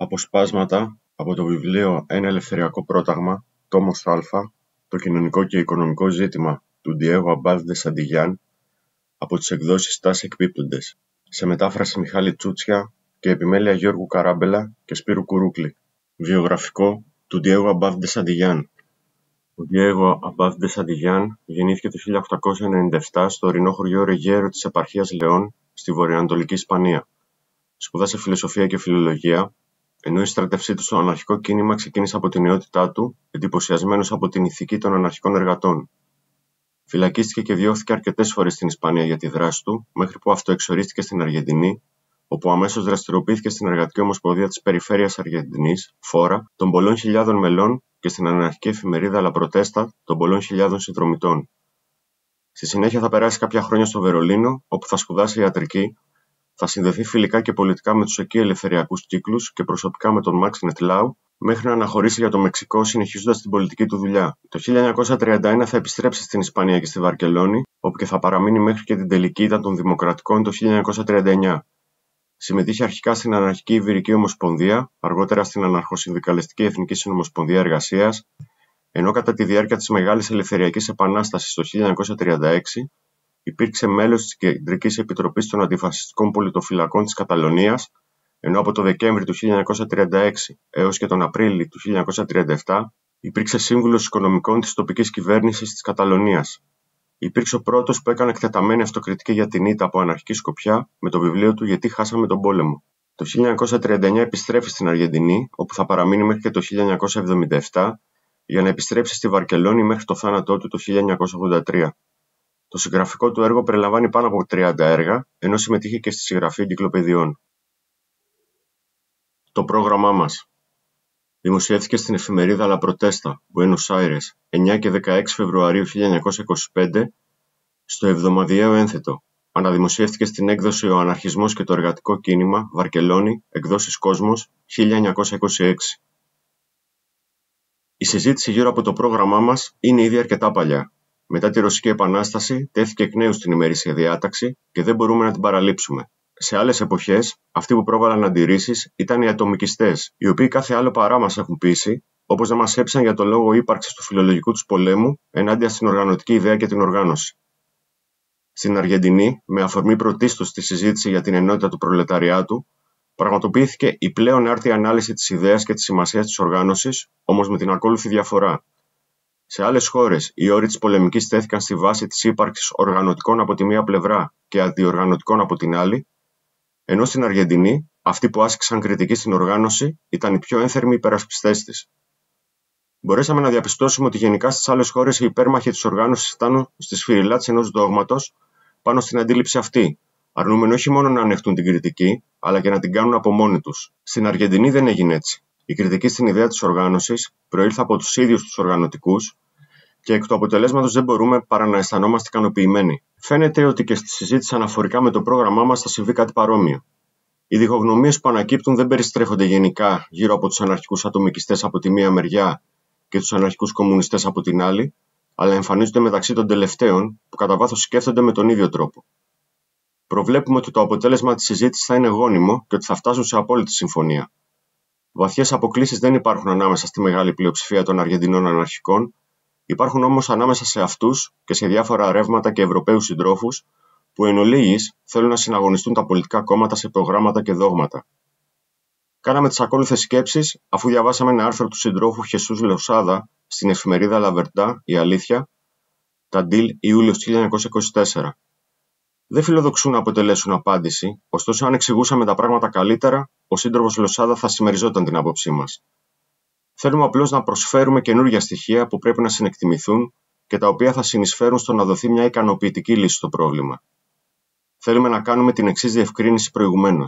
Αποσπάσματα από το βιβλίο «Ένα ελευθεριακό πρόταγμα», τόμος Α, «Το κοινωνικό και οικονομικό ζήτημα» του Diego Αμπάδε Σαντιγιάν από τις εκδόσεις «Τάς εκπίπτοντες», σε μετάφραση Μιχάλη Τσούτσια και επιμέλεια Γιώργου Καράμπελα και Σπύρου Κουρούκλη. Βιογραφικό του Diego Αμπάζ Σαντιγιάν. Ο Diego Αμπάθ Σαντιγιάν γεννήθηκε το 1897 στο ορεινό χωριό Ρεγέρο της επαρχίας Λεών στη βορειοανατολική Ισπανία. Σπουδάσε φιλοσοφία και φιλολογία ενώ η στράτευσή του στο αναρχικό κίνημα ξεκίνησε από την νεότητά του, εντυπωσιασμένος από την ηθική των αναρχικών εργατών. Φυλακίστηκε και διώθηκε αρκετές φορές στην Ισπανία για τη δράση του, μέχρι που αυτοεξορίστηκε στην Αργεντινή, όπου αμέσως δραστηριοποιήθηκε στην Εργατική Ομοσπονδία της Περιφέρειας Αργεντινής, φόρα των πολλών χιλιάδων μελών και στην αναρχική εφημερίδα La Protesta των πολλών χιλιάδων συνδρομητών. Στη συνέχεια θα περάσει κάποια χρόνια στο Βερολίνο, όπου θα σπουδάσει ιατρική, θα συνδεθεί φιλικά και πολιτικά με τους εκεί ελευθεριακούς κύκλους και προσωπικά με τον Μαξ Νετλάου, μέχρι να αναχωρήσει για το Μεξικό συνεχίζοντας την πολιτική του δουλειά. Το 1931 θα επιστρέψει στην Ισπανία και στη Βαρκελόνη, όπου και θα παραμείνει μέχρι και την τελική ήταν των Δημοκρατικών το 1939. Συμμετείχε αρχικά στην Αναρχική Ιβυρική Ομοσπονδία, αργότερα στην Αναρχοσυνδικαλιστική Εθνική Συνομοσπονδία Εργασίας, ενώ κατά τη διάρκεια της Μεγάλης Ελευθεριακής Επανάστασης το 1936 υπήρξε μέλος της Κεντρικής Επιτροπής των Αντιφασιστικών Πολιτοφυλακών της Καταλωνίας, ενώ από το Δεκέμβρη του 1936 έως και τον Απρίλιο του 1937 υπήρξε σύμβουλος οικονομικών της τοπικής κυβέρνησης της Καταλωνίας. Υπήρξε ο πρώτος που έκανε εκτεταμένη αυτοκριτική για την ήττα από αναρχική σκοπιά με το βιβλίο του «Γιατί χάσαμε τον πόλεμο». Το 1939 επιστρέφει στην Αργεντινή, όπου θα παραμείνει μέχρι και το 1977, για να επιστρέψει στη Βαρκελόνη μέχρι το θάνατό του το 1983. Το συγγραφικό του έργο περιλαμβάνει πάνω από 30 έργα, ενώ συμμετείχε και στη συγγραφή εγκυκλοπαιδιών. Το πρόγραμμά μας δημοσιεύθηκε στην εφημερίδα La Protesta, Buenos Aires, 9 και 16 Φεβρουαρίου 1925, στο εβδομαδιαίο ένθετο. Αναδημοσιεύτηκε στην έκδοση «Ο Αναρχισμός και το Εργατικό Κίνημα», Βαρκελόνη, εκδόσεις Κόσμος, 1926. Η συζήτηση γύρω από το πρόγραμμά μας είναι ήδη αρκετά παλιά. Μετά τη Ρωσική Επανάσταση τέθηκε εκ νέου στην ημερήσια διάταξη και δεν μπορούμε να την παραλείψουμε. Σε άλλες εποχές, αυτοί που πρόβαλαν αντιρρήσεις ήταν οι ατομικιστές, οι οποίοι κάθε άλλο παρά μας έχουν πείσει, όπως να μας έψαν για το λόγο ύπαρξης του φιλολογικού τους πολέμου ενάντια στην οργανωτική ιδέα και την οργάνωση. Στην Αργεντινή, με αφορμή πρωτίστως τη συζήτηση για την ενότητα του προλεταριάτου, πραγματοποιήθηκε η πλέον άρτια ανάλυση της ιδέας και της σημασίας της οργάνωσης, όμως με την ακόλουθη διαφορά σε άλλες χώρες οι όροι της πολεμικής στέθηκαν στη βάση της ύπαρξης οργανωτικών από τη μία πλευρά και αντιοργανωτικών από την άλλη, ενώ στην Αργεντινή, αυτοί που άσκησαν κριτική στην οργάνωση ήταν οι πιο ένθερμοι υπερασπιστές της. Μπορέσαμε να διαπιστώσουμε ότι γενικά στις άλλες χώρες οι υπέρμαχοι της οργάνωσης φτάνουν στη σφυριλά της ενός δόγματος πάνω στην αντίληψη αυτή, αρνούμενοι όχι μόνο να ανεχτούν την κριτική, αλλά και να την κάνουν από μόνοι τους. Στην Αργεντινή δεν έγινε έτσι. Η κριτική στην ιδέα της οργάνωσης προήλθε από τους ίδιους τους οργανωτικούς και εκ του αποτελέσματος δεν μπορούμε παρά να αισθανόμαστε ικανοποιημένοι. Φαίνεται ότι και στη συζήτηση αναφορικά με το πρόγραμμά μας θα συμβεί κάτι παρόμοιο. Οι διχογνωμίες που ανακύπτουν δεν περιστρέφονται γενικά γύρω από τους αναρχικούς ατομικιστές από τη μία μεριά και τους αναρχικούς κομμουνιστές από την άλλη, αλλά εμφανίζονται μεταξύ των τελευταίων που κατά βάθος σκέφτονται με τον ίδιο τρόπο. Προβλέπουμε ότι το αποτέλεσμα της συζήτησης θα είναι γόνιμο και ότι θα φτάσουν σε απόλυτη συμφωνία. Βαθιές αποκλήσει δεν υπάρχουν ανάμεσα στη μεγάλη πλειοψηφία των Αργεντινών αναρχικών, υπάρχουν όμως ανάμεσα σε αυτούς και σε διάφορα ρεύματα και Ευρωπαίους συντρόφους, που εν ολίγης θέλουν να συναγωνιστούν τα πολιτικά κόμματα σε προγράμματα και δόγματα. Κάναμε τις ακόλουθες σκέψεις αφού διαβάσαμε ένα άρθρο του συντρόφου Χεσούς Λεωσάδα στην εφημερίδα Λαβερτά, Η Αλήθεια, τα Ντιλ Ιούλιο 1924. Δεν φιλοδοξούν να αποτελέσουν απάντηση, ωστόσο αν εξηγούσαμε τα πράγματα καλύτερα, ο σύντροφος Λοσάδα θα συμμεριζόταν την άποψή μας. Θέλουμε απλώς να προσφέρουμε καινούργια στοιχεία που πρέπει να συνεκτιμηθούν και τα οποία θα συνεισφέρουν στο να δοθεί μια ικανοποιητική λύση στο πρόβλημα. Θέλουμε να κάνουμε την εξής διευκρίνηση προηγουμένως.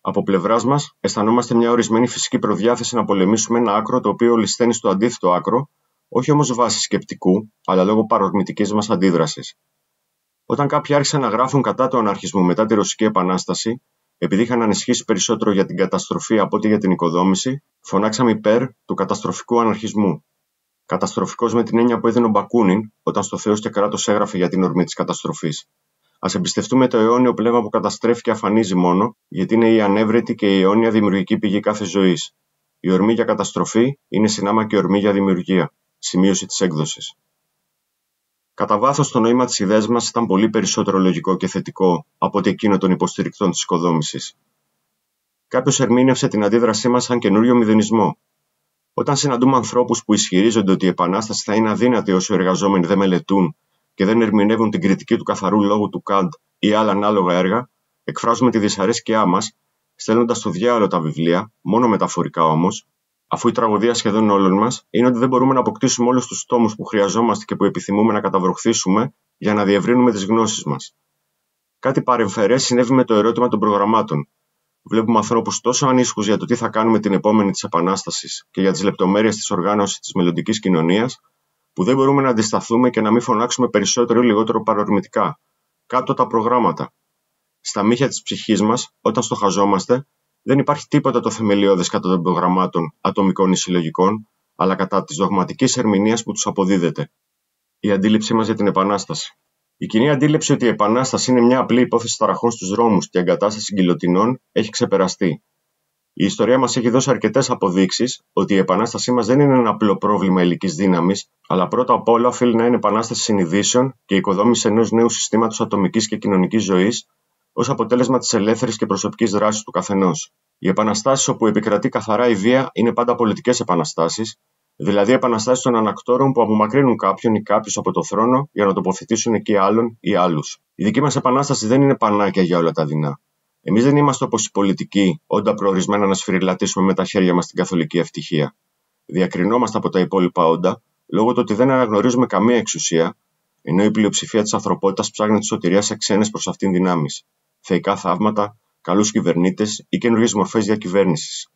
Από πλευράς μας, αισθανόμαστε μια ορισμένη φυσική προδιάθεση να πολεμήσουμε ένα άκρο το οποίο λησταίνει στο αντίθετο άκρο, όχι όμως βάσει σκεπτικού, αλλά λόγω παρορμητικής μας αντίδρασης. Όταν κάποιοι άρχισαν να γράφουν κατά του αναρχισμού μετά τη Ρωσική Επανάσταση, επειδή είχαν ανησυχήσει περισσότερο για την καταστροφή από ό,τι για την οικοδόμηση, φωνάξαμε υπέρ του καταστροφικού αναρχισμού. Καταστροφικός με την έννοια που έδινε ο Μπακούνιν όταν στο Θεός και κράτος έγραφε για την ορμή της καταστροφής. Ας εμπιστευτούμε το αιώνιο πνεύμα που καταστρέφει και αφανίζει μόνο, γιατί είναι η ανέβρετη και η αιώνια δημιουργική πηγή κάθε ζωής. Η ορμή για καταστροφή είναι συνάμα και ορμή για δημιουργία. Σημείωση της έκδοσης. Κατά βάθος, το νόημα της ιδέας μας ήταν πολύ περισσότερο λογικό και θετικό από ότι εκείνο των υποστηρικτών της οικοδόμησης. Κάποιος ερμήνευσε την αντίδρασή μας σαν καινούριο μηδενισμό. Όταν συναντούμε ανθρώπους που ισχυρίζονται ότι η Επανάσταση θα είναι αδύνατη όσο οι εργαζόμενοι δεν μελετούν και δεν ερμηνεύουν την κριτική του καθαρού λόγου του Καντ ή άλλα ανάλογα έργα, εκφράζουμε τη δυσαρέσκειά μας, στέλνοντας στο διάλογο τα βιβλία, μόνο μεταφορικά όμως, αφού η τραγωδία σχεδόν όλων μας είναι ότι δεν μπορούμε να αποκτήσουμε όλους τους τόμους που χρειαζόμαστε και που επιθυμούμε να καταβροχθήσουμε για να διευρύνουμε τις γνώσεις μας. Κάτι παρεμφερές συνέβη με το ερώτημα των προγραμμάτων. Βλέπουμε ανθρώπους τόσο ανήσυχους για το τι θα κάνουμε την επόμενη της Επανάστασης και για τις λεπτομέρειες της οργάνωσης της μελλοντικής κοινωνίας, που δεν μπορούμε να αντισταθούμε και να μην φωνάξουμε περισσότερο ή λιγότερο παρορμητικά. Κάτω τα προγράμματα. Στα μύχια της ψυχής μας, όταν στοχαζόμαστε, δεν υπάρχει τίποτα το θεμελιώδες κατά των προγραμμάτων ατομικών ή συλλογικών, αλλά κατά της δογματικής ερμηνείας που τους αποδίδεται. Η αντίληψή μας για την Επανάσταση. Η κοινή αντίληψη ότι η Επανάσταση είναι μια απλή υπόθεση ταραχών στους δρόμους και εγκατάσταση γκυλοτινών έχει ξεπεραστεί. Η ιστορία μας έχει δώσει αρκετές αποδείξεις ότι η επανάστασή μας δεν είναι ένα απλό πρόβλημα ηλικής δύναμης, αλλά πρώτα απ' όλα οφείλει να είναι επανάσταση συνειδήσεων και οικοδόμηση ενός νέου συστήματος ατομικής και κοινωνικής ζωής ως αποτέλεσμα της ελεύθερης και προσωπικής δράσης του καθενός. Οι επαναστάσεις όπου επικρατεί καθαρά η βία είναι πάντα πολιτικές επαναστάσεις, δηλαδή επαναστάσεις των ανακτόρων που απομακρύνουν κάποιον ή κάποιους από το θρόνο για να τοποθετήσουν εκεί άλλον ή άλλους. Η δική μας επανάσταση δεν είναι πανάκια για όλα τα δεινά. Εμείς δεν είμαστε όπως οι πολιτικοί, όντα προορισμένα να σφυριλατήσουμε με τα χέρια μας την καθολική ευτυχία. Διακρινόμαστε από τα υπόλοιπα όντα λόγω του ότι δεν αναγνωρίζουμε καμία εξουσία, ενώ η πλειοψηφία της ανθρωπότητας ψάχνει τη σωτηρία σε ξένες προς αυτήν δυνάμεις θεϊκά θαύματα, καλούς κυβερνήτες ή καινούριε μορφές διακυβέρνησης.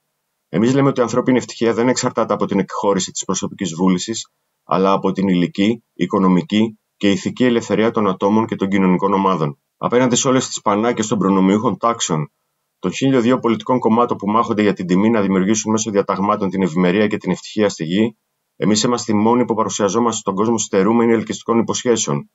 Εμεί λέμε ότι η καινουργιε μορφε διακυβερνηση εμει λεμε ευτυχία δεν εξαρτάται από την εκχώρηση της προσωπικής βούλησης, αλλά από την ηλική, οικονομική και ηθική ελευθερία των ατόμων και των κοινωνικών ομάδων. Απέναντι σε όλες τις πανάκες των προνομιούχων τάξεων, των χίλιο δύο πολιτικών κομμάτων που μάχονται για την τιμή να δημιουργήσουν μέσω διαταγμάτων την ευημερία και την ευτυχία στη γη, εμείς είμαστε οι μόνοι που παρουσιαζόμαστε στον κόσμο στερούμενοι ελκυστικών υποσχέσεων,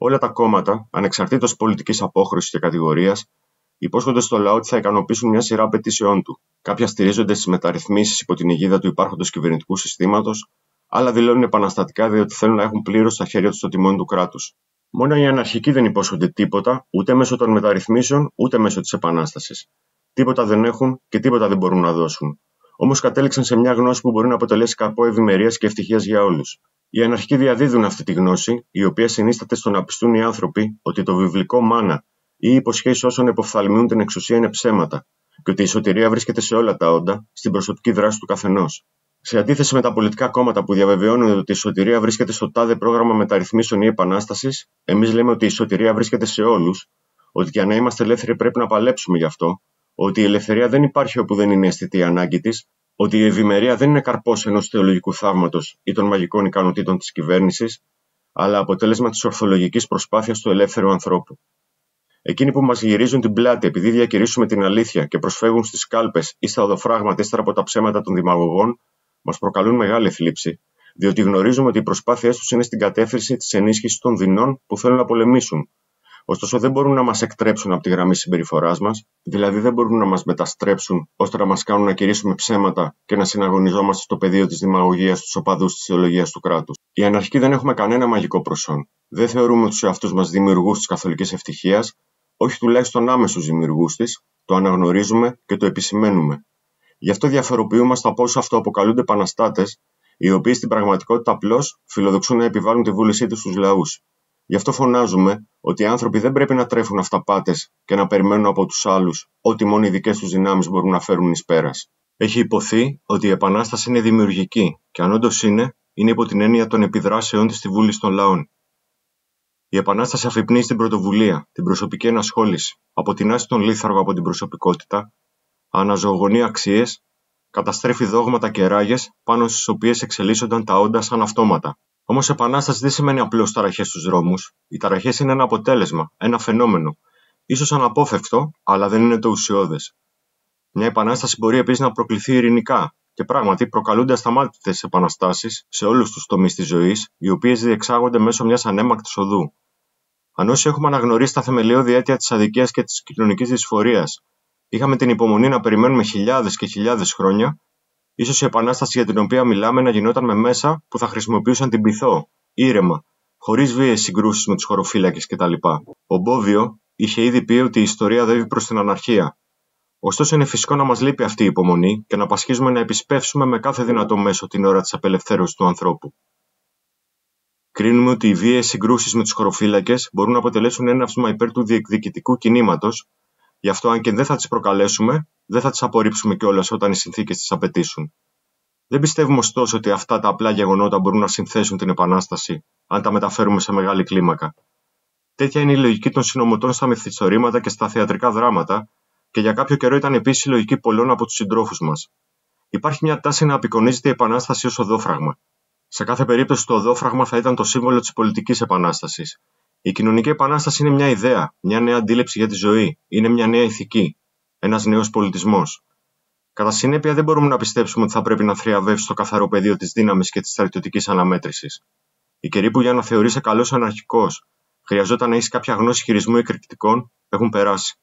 Όλα τα κόμματα, ανεξαρτήτως πολιτικής απόχρωσης και κατηγορίας, υπόσχονται στο λαό ότι θα ικανοποιήσουν μια σειρά απαιτήσεών του. Κάποια στηρίζονται στις μεταρρυθμίσεις υπό την αιγίδα του υπάρχοντος κυβερνητικού συστήματος, άλλα δηλώνουν επαναστατικά διότι θέλουν να έχουν πλήρως στα χέρια τους το τιμόνι του κράτους. Μόνο οι αναρχικοί δεν υπόσχονται τίποτα, ούτε μέσω των μεταρρυθμίσεων, ούτε μέσω της επανάστασης. Τίποτα δεν έχουν και τίποτα δεν μπορούν να δώσουν. Όμως κατέληξαν σε μια γνώση που μπορεί να αποτελέσει καπό ευημερίας και ευτυχίας για όλους. Οι αναρχικοί διαδίδουν αυτή τη γνώση, η οποία συνίσταται στο να πιστούν οι άνθρωποι ότι το βιβλικό μάνα ή οι υποσχέσει όσων εποφθαλμούν την εξουσία είναι ψέματα και ότι η οι υποσχεσει οσων υποφθαλμιουν την εξουσια ειναι βρίσκεται σε όλα τα όντα, στην προσωπική δράση του καθενός. Σε αντίθεση με τα πολιτικά κόμματα που διαβεβαιώνουν ότι η σωτηρία βρίσκεται στο τάδε πρόγραμμα μεταρρυθμίσεων ή επανάστασης, εμείς λέμε ότι η σωτηρία βρίσκεται σε όλους, ότι για να είμαστε ελεύθεροι πρέπει να παλέψουμε γι' αυτό, ότι η ελευθερία δεν υπάρχει όπου δεν είναι αισθητή η ανάγκη της ότι η ευημερία δεν είναι καρπός ενός θεολογικού θαύματος ή των μαγικών ικανοτήτων της κυβέρνησης, αλλά αποτέλεσμα της ορθολογικής προσπάθειας του ελεύθερου ανθρώπου. Εκείνοι που μας γυρίζουν την πλάτη επειδή διακηρύσουμε την αλήθεια και προσφεύγουν στις κάλπες ή στα οδοφράγματα ύστερα από τα ψέματα των δημαγωγών, μας προκαλούν μεγάλη θλίψη, διότι γνωρίζουμε ότι οι προσπάθειές τους είναι στην κατεύθυνση της ενίσχυσης των δεινών που θέλουν να πολεμήσουν, Ωστόσο, δεν μπορούν να μας εκτρέψουν από τη γραμμή συμπεριφοράς μας, δηλαδή δεν μπορούν να μας μεταστρέψουν ώστε να μας κάνουν να κηρύσουμε ψέματα και να συναγωνιζόμαστε στο πεδίο της δημαγωγίας, στου οπαδούς της ιδεολογίας του κράτους. Οι αναρχικοί δεν έχουμε κανένα μαγικό προσόν. Δεν θεωρούμε τους εαυτούς μας δημιουργούς της καθολικής ευτυχίας, όχι τουλάχιστον άμεσους δημιουργούς της, το αναγνωρίζουμε και το επισημαίνουμε. Γι' αυτό διαφοροποιούμαστε από όσου αυτοαποκαλούνται επαναστάτες, οι οποίοι στην πραγματικότητα απλώς φιλοδοξούν να επιβάλλουν τη βούλησή τους στους λαούς. Γι' αυτό φωνάζουμε ότι οι άνθρωποι δεν πρέπει να τρέφουν αυταπάτες και να περιμένουν από τους άλλους ότι μόνο οι δικές τους δυνάμεις μπορούν να φέρουν εις πέρας. Έχει υποθεί ότι η Επανάσταση είναι δημιουργική και αν όντως είναι, είναι υπό την έννοια των επιδράσεών της στη Βούλη των Λαών. Η Επανάσταση αφυπνεί στην πρωτοβουλία, την προσωπική ενασχόληση, αποτινάσει τον λίθαργο από την προσωπικότητα, αναζωογονεί αξίες, καταστρέφει δόγματα και ράγες πάνω στις οποίες εξελίσσονταν τα όντα σαν αυτόματα. Όμως, επανάσταση δεν σημαίνει απλώς ταραχές στους δρόμους. Οι ταραχές είναι ένα αποτέλεσμα, ένα φαινόμενο. σω αναπόφευκτο, αλλά δεν είναι το ουσιώδες. Μια επανάσταση μπορεί επίσης να προκληθεί ειρηνικά και πράγματι προκαλούνται ασταμάτητες επαναστάσεις σε όλους τους τομείς της ζωής, οι οποίες διεξάγονται μέσω μιας ανέμακτης οδού. Αν όσοι έχουμε αναγνωρίσει τα θεμελιώδη αίτια της αδικίας και της κοινωνικής δυσφορίας, είχαμε την υπομονή να περιμένουμε χιλιάδες και χιλιάδες χρόνια, ίσως η επανάσταση για την οποία μιλάμε να γινόταν με μέσα που θα χρησιμοποιούσαν την πυθό, ήρεμα, χωρίς βίαιες συγκρούσεις με τους χωροφύλακες κτλ. Ο Μπόβιο είχε ήδη πει ότι η ιστορία δεύει προς την αναρχία. Ωστόσο, είναι φυσικό να μας λείπει αυτή η υπομονή και να πασχίζουμε να επισπεύσουμε με κάθε δυνατό μέσο την ώρα της απελευθέρωσης του ανθρώπου. Κρίνουμε ότι οι βίαιες συγκρούσεις με τους χωροφύλακες μπορούν να αποτελέσουν ένα αύσμα υπέρ του διεκδικητικού κινήματος, γι' αυτό αν και δεν θα τις προκαλέσουμε, δεν θα τις απορρίψουμε κιόλας όταν οι συνθήκες τις απαιτήσουν. Δεν πιστεύουμε ωστόσο ότι αυτά τα απλά γεγονότα μπορούν να συνθέσουν την επανάσταση, αν τα μεταφέρουμε σε μεγάλη κλίμακα. Τέτοια είναι η λογική των συνωμοτών στα μυθιστορήματα και στα θεατρικά δράματα, και για κάποιο καιρό ήταν επίσης η λογική πολλών από τους συντρόφους μας. Υπάρχει μια τάση να απεικονίζεται η επανάσταση ως οδόφραγμα. Σε κάθε περίπτωση, το οδόφραγμα θα ήταν το σύμβολο της πολιτικής επανάστασης. Η κοινωνική επανάσταση είναι μια ιδέα, μια νέα αντίληψη για τη ζωή, είναι μια νέα ηθική, ένας νέος πολιτισμός. Κατά συνέπεια, δεν μπορούμε να πιστέψουμε ότι θα πρέπει να θριαβεύσει το καθαρό πεδίο της δύναμης και της στρατιωτικής αναμέτρησης. Οι καιροί που για να θεωρείσαι καλός αναρχικός χρειαζόταν να έχει κάποια γνώση χειρισμού εκρηκτικών έχουν περάσει.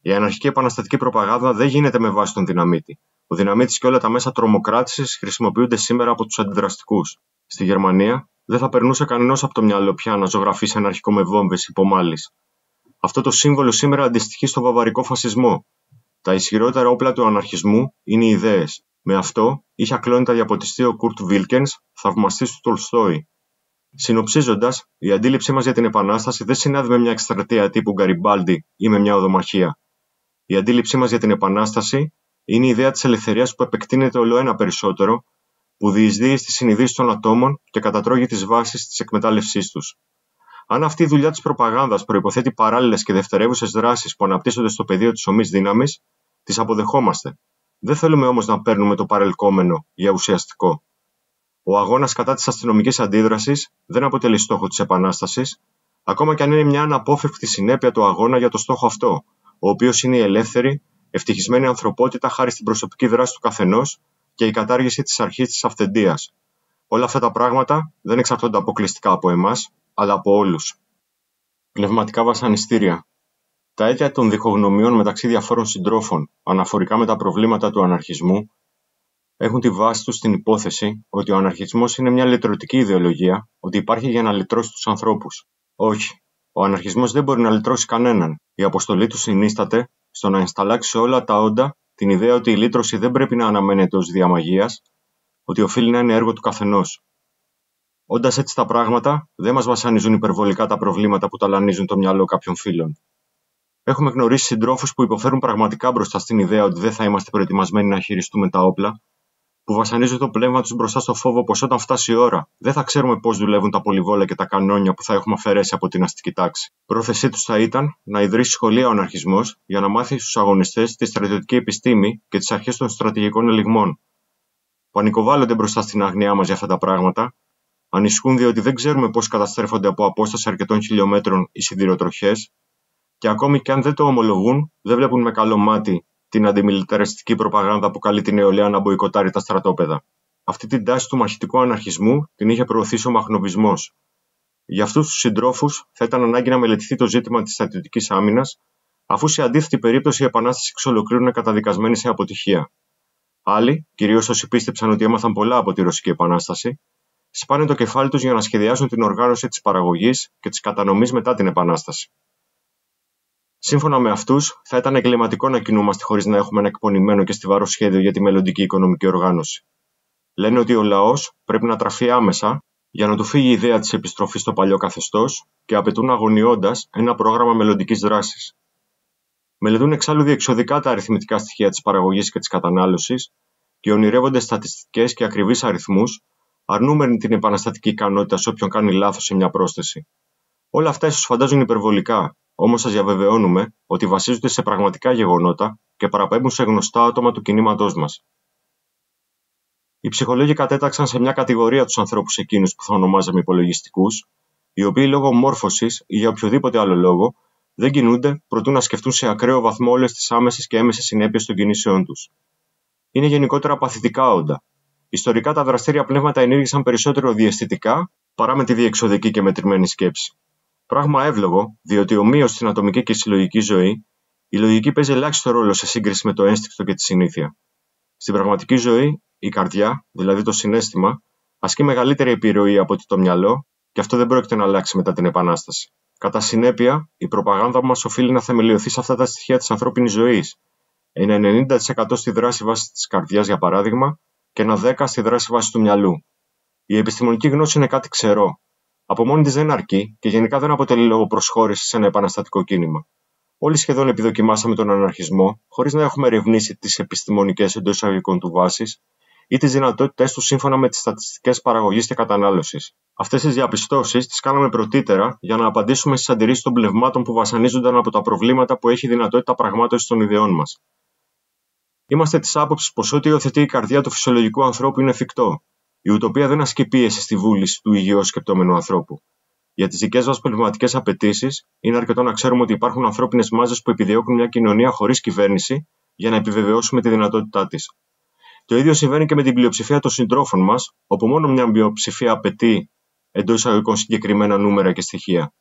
Η αναρχική επαναστατική προπαγάνδα δεν γίνεται με βάση τον δυναμίτη. Ο δυναμίτης και όλα τα μέσα τρομοκράτησης χρησιμοποιούνται σήμερα από τους αντιδραστικούς. Στη Γερμανία δεν θα περνούσε κανένας από το μυαλό πια να ζωγραφεί σε αναρχικό με βόμβες υπομάλει. Αυτό το σύμβολο σήμερα αντιστοιχεί στο βαβαρικό φασισμό, τα ισχυρότερα όπλα του αναρχισμού είναι οι ιδέες. Με αυτό είχε ακλόνητα διαποτιστεί ο Κουρτ Βίλκεν, θαυμαστής του Τολστόη. Συνοψίζοντας, η αντίληψή μας για την Επανάσταση δεν συνάδει με μια εκστρατεία τύπου Γκαριμπάλντι ή με μια οδομαχία. Η αντίληψή μας για την Επανάσταση είναι η ιδέα της ελευθερίας που επεκτείνεται ένα περισσότερο, που διεισδύει στις συνειδήσεις των ατόμων και κατατρώγει τις βάσεις της εκμετάλλευσής τους. Αν αυτή η δουλειά της προπαγάνδας προποθέτει παράλληλες και δευτερεύουσες δράσεις που αναπτύσσονται στο πεδίο της ομής δύναμης, τις αποδεχόμαστε. Δεν θέλουμε όμως να παίρνουμε το παρελκόμενο για ουσιαστικό. Ο αγώνας κατά της αστυνομικής αντίδρασης δεν αποτελεί στόχο της επανάστασης, ακόμα και αν είναι μια αναπόφευκτη συνέπεια του αγώνα για το στόχο αυτό, ο οποίος είναι η ελεύθερη, ευτυχισμένη ανθρωπότητα χάρη στην προσωπική δράση του καθενός και η κατάργηση της αρχής της αυθεντίας. Όλα αυτά τα πράγματα δεν εξαρτώνται αποκλειστικά από εμάς, αλλά από όλους. Πνευματικά βασανιστήρια τα αίτια των διχογνωμιών μεταξύ διαφόρων συντρόφων αναφορικά με τα προβλήματα του αναρχισμού έχουν τη βάση τους στην υπόθεση ότι ο αναρχισμός είναι μια λυτρωτική ιδεολογία, ότι υπάρχει για να λυτρώσει τους ανθρώπους. Όχι. Ο αναρχισμός δεν μπορεί να λυτρώσει κανέναν. Η αποστολή του συνίσταται στο να σε όλα τα όντα την ιδέα ότι η λύτρωση δεν πρέπει να αναμένεται ως διαμαγεία, ότι οφείλει να είναι έργο του καθενός. Όντας έτσι τα πράγματα, δεν μας βασανίζουν υπερβολικά τα προβλήματα που ταλανίζουν το μυαλό κάποιων φίλων. Έχουμε γνωρίσει συντρόφους που υποφέρουν πραγματικά μπροστά στην ιδέα ότι δεν θα είμαστε προετοιμασμένοι να χειριστούμε τα όπλα, που βασανίζουν το πνεύμα τους μπροστά στο φόβο πως όταν φτάσει η ώρα δεν θα ξέρουμε πώς δουλεύουν τα πολυβόλα και τα κανόνια που θα έχουμε αφαιρέσει από την αστική τάξη. Πρόθεσή τους θα ήταν να ιδρύσει σχολεία ο αναρχισμός για να μάθει στους αγωνιστές τη στρατιωτική επιστήμη και τις αρχές των στρατηγικών ελιγμών. Πανικοβάλλονται μπροστά στην αγνοιά μας για αυτά τα πράγματα, ανησυχούν διότι δεν ξέρουμε πώς καταστρέφονται από απόσταση αρκετών χιλιόμετρων οι σιδηροτροχές και ακόμη και αν δεν το ομολογούν, δεν βλέπουν με καλό μάτι την αντιμιλιταριστική προπαγάνδα που καλεί την νεολαία να μποϊκοτάρει τα στρατόπεδα. Αυτή την τάση του μαχητικού αναρχισμού την είχε προωθήσει ο μαχνοβισμός. Για αυτούς τους συντρόφους θα ήταν ανάγκη να μελετηθεί το ζήτημα της στρατιωτικής άμυνας, αφού σε αντίθετη περίπτωση η επανάσταση εξ καταδικασμένη σε αποτυχία. Άλλοι, κυρίως όσοι πίστεψαν ότι έμαθαν πολλά από τη Ρωσική Επανάσταση, σπάνε το κεφάλι τους για να σχεδιάσουν την οργάνωση της παραγωγής και της κατανομής μετά την Επανάσταση. Σύμφωνα με αυτούς, θα ήταν εγκληματικό να κινούμαστε χωρίς να έχουμε ένα εκπονημένο και στιβαρό σχέδιο για τη μελλοντική οικονομική οργάνωση. Λένε ότι ο λαός πρέπει να τραφεί άμεσα για να του φύγει η ιδέα της επιστροφής στο παλιό καθεστώς και απαιτούν αγωνιώντας ένα πρόγραμμα μελλοντικής δράσης. Μελετούν εξάλλου διεξοδικά τα αριθμητικά στοιχεία της παραγωγής και της κατανάλωσης και ονειρεύονται στατιστικές και ακριβείς αριθμούς, αρνούμενοι την επαναστατική ικανότητα σε όποιον κάνει λάθος σε μια πρόσθεση. Όλα αυτά ίσως φαντάζουν υπερβολικά, Όμως σας διαβεβαιώνουμε ότι βασίζονται σε πραγματικά γεγονότα και παραπέμπουν σε γνωστά άτομα του κινήματός μας. Οι ψυχολόγοι κατέταξαν σε μια κατηγορία τους ανθρώπους εκείνους που θα ονομάζαμε υπολογιστικούς, οι οποίοι λόγω μόρφωσης ή για οποιοδήποτε άλλο λόγο δεν κινούνται προτού να σκεφτούν σε ακραίο βαθμό όλες τις άμεσες και έμεσες συνέπειες των κινήσεών τους. Είναι γενικότερα παθητικά όντα. Ιστορικά τα δραστήρια πνεύματα ενήργησαν περισσότερο διαισθητικά παρά με τη διεξοδική και μετρημένη σκέψη. Πράγμα εύλογο, διότι ομοίως στην ατομική και συλλογική ζωή, η λογική παίζει ελάχιστο ρόλο σε σύγκριση με το ένστικτο και τη συνήθεια. Στην πραγματική ζωή, η καρδιά, δηλαδή το συνέστημα, ασκεί μεγαλύτερη επιρροή από ότι το μυαλό και αυτό δεν πρόκειται να αλλάξει μετά την Επανάσταση. Κατά συνέπεια, η προπαγάνδα μας οφείλει να θεμελιωθεί σε αυτά τα στοιχεία της ανθρώπινης ζωής. Ένα 90% στη δράση βάσης της καρδιάς, για παράδειγμα, και ένα 10% στη δράση βάσης του μυαλού. Η επιστημονική γνώση είναι κάτι ξερό, από μόνη της δεν αρκεί και γενικά δεν αποτελεί λόγο προσχώρησης σε ένα επαναστατικό κίνημα. Όλοι σχεδόν επιδοκιμάσαμε τον αναρχισμό, χωρίς να έχουμε ερευνήσει τις επιστημονικές εντός εισαγωγικών του βάσεις ή τις δυνατότητές τους σύμφωνα με τις στατιστικές παραγωγής και κατανάλωσης. Αυτές τις διαπιστώσεις τις κάναμε πρωτύτερα για να απαντήσουμε στις αντιρρήσεις των πνευμάτων που βασανίζονταν από τα προβλήματα που έχει η δυνατότητα πραγμάτωσης των ιδεών μας. Είμαστε της άποψης πως ό,τι υιοθετεί η καρδιά του φυσιολογικού ανθρώπου είναι εφικτό, η ουτοπία δεν ασκεί πίεση στη βούληση του υγιώς σκεπτόμενου ανθρώπου. Για τις δικές μας πνευματικές απαιτήσεις, είναι αρκετό να ξέρουμε ότι υπάρχουν ανθρώπινες μάζες που επιδιώκουν μια κοινωνία χωρίς κυβέρνηση για να επιβεβαιώσουμε τη δυνατότητά της. Το ίδιο συμβαίνει και με την πλειοψηφία των συντρόφων μας, όπου μόνο μια μειοψηφία απαιτεί εντός εισαγωγικών συγκεκριμένα νούμερα και στοιχεία.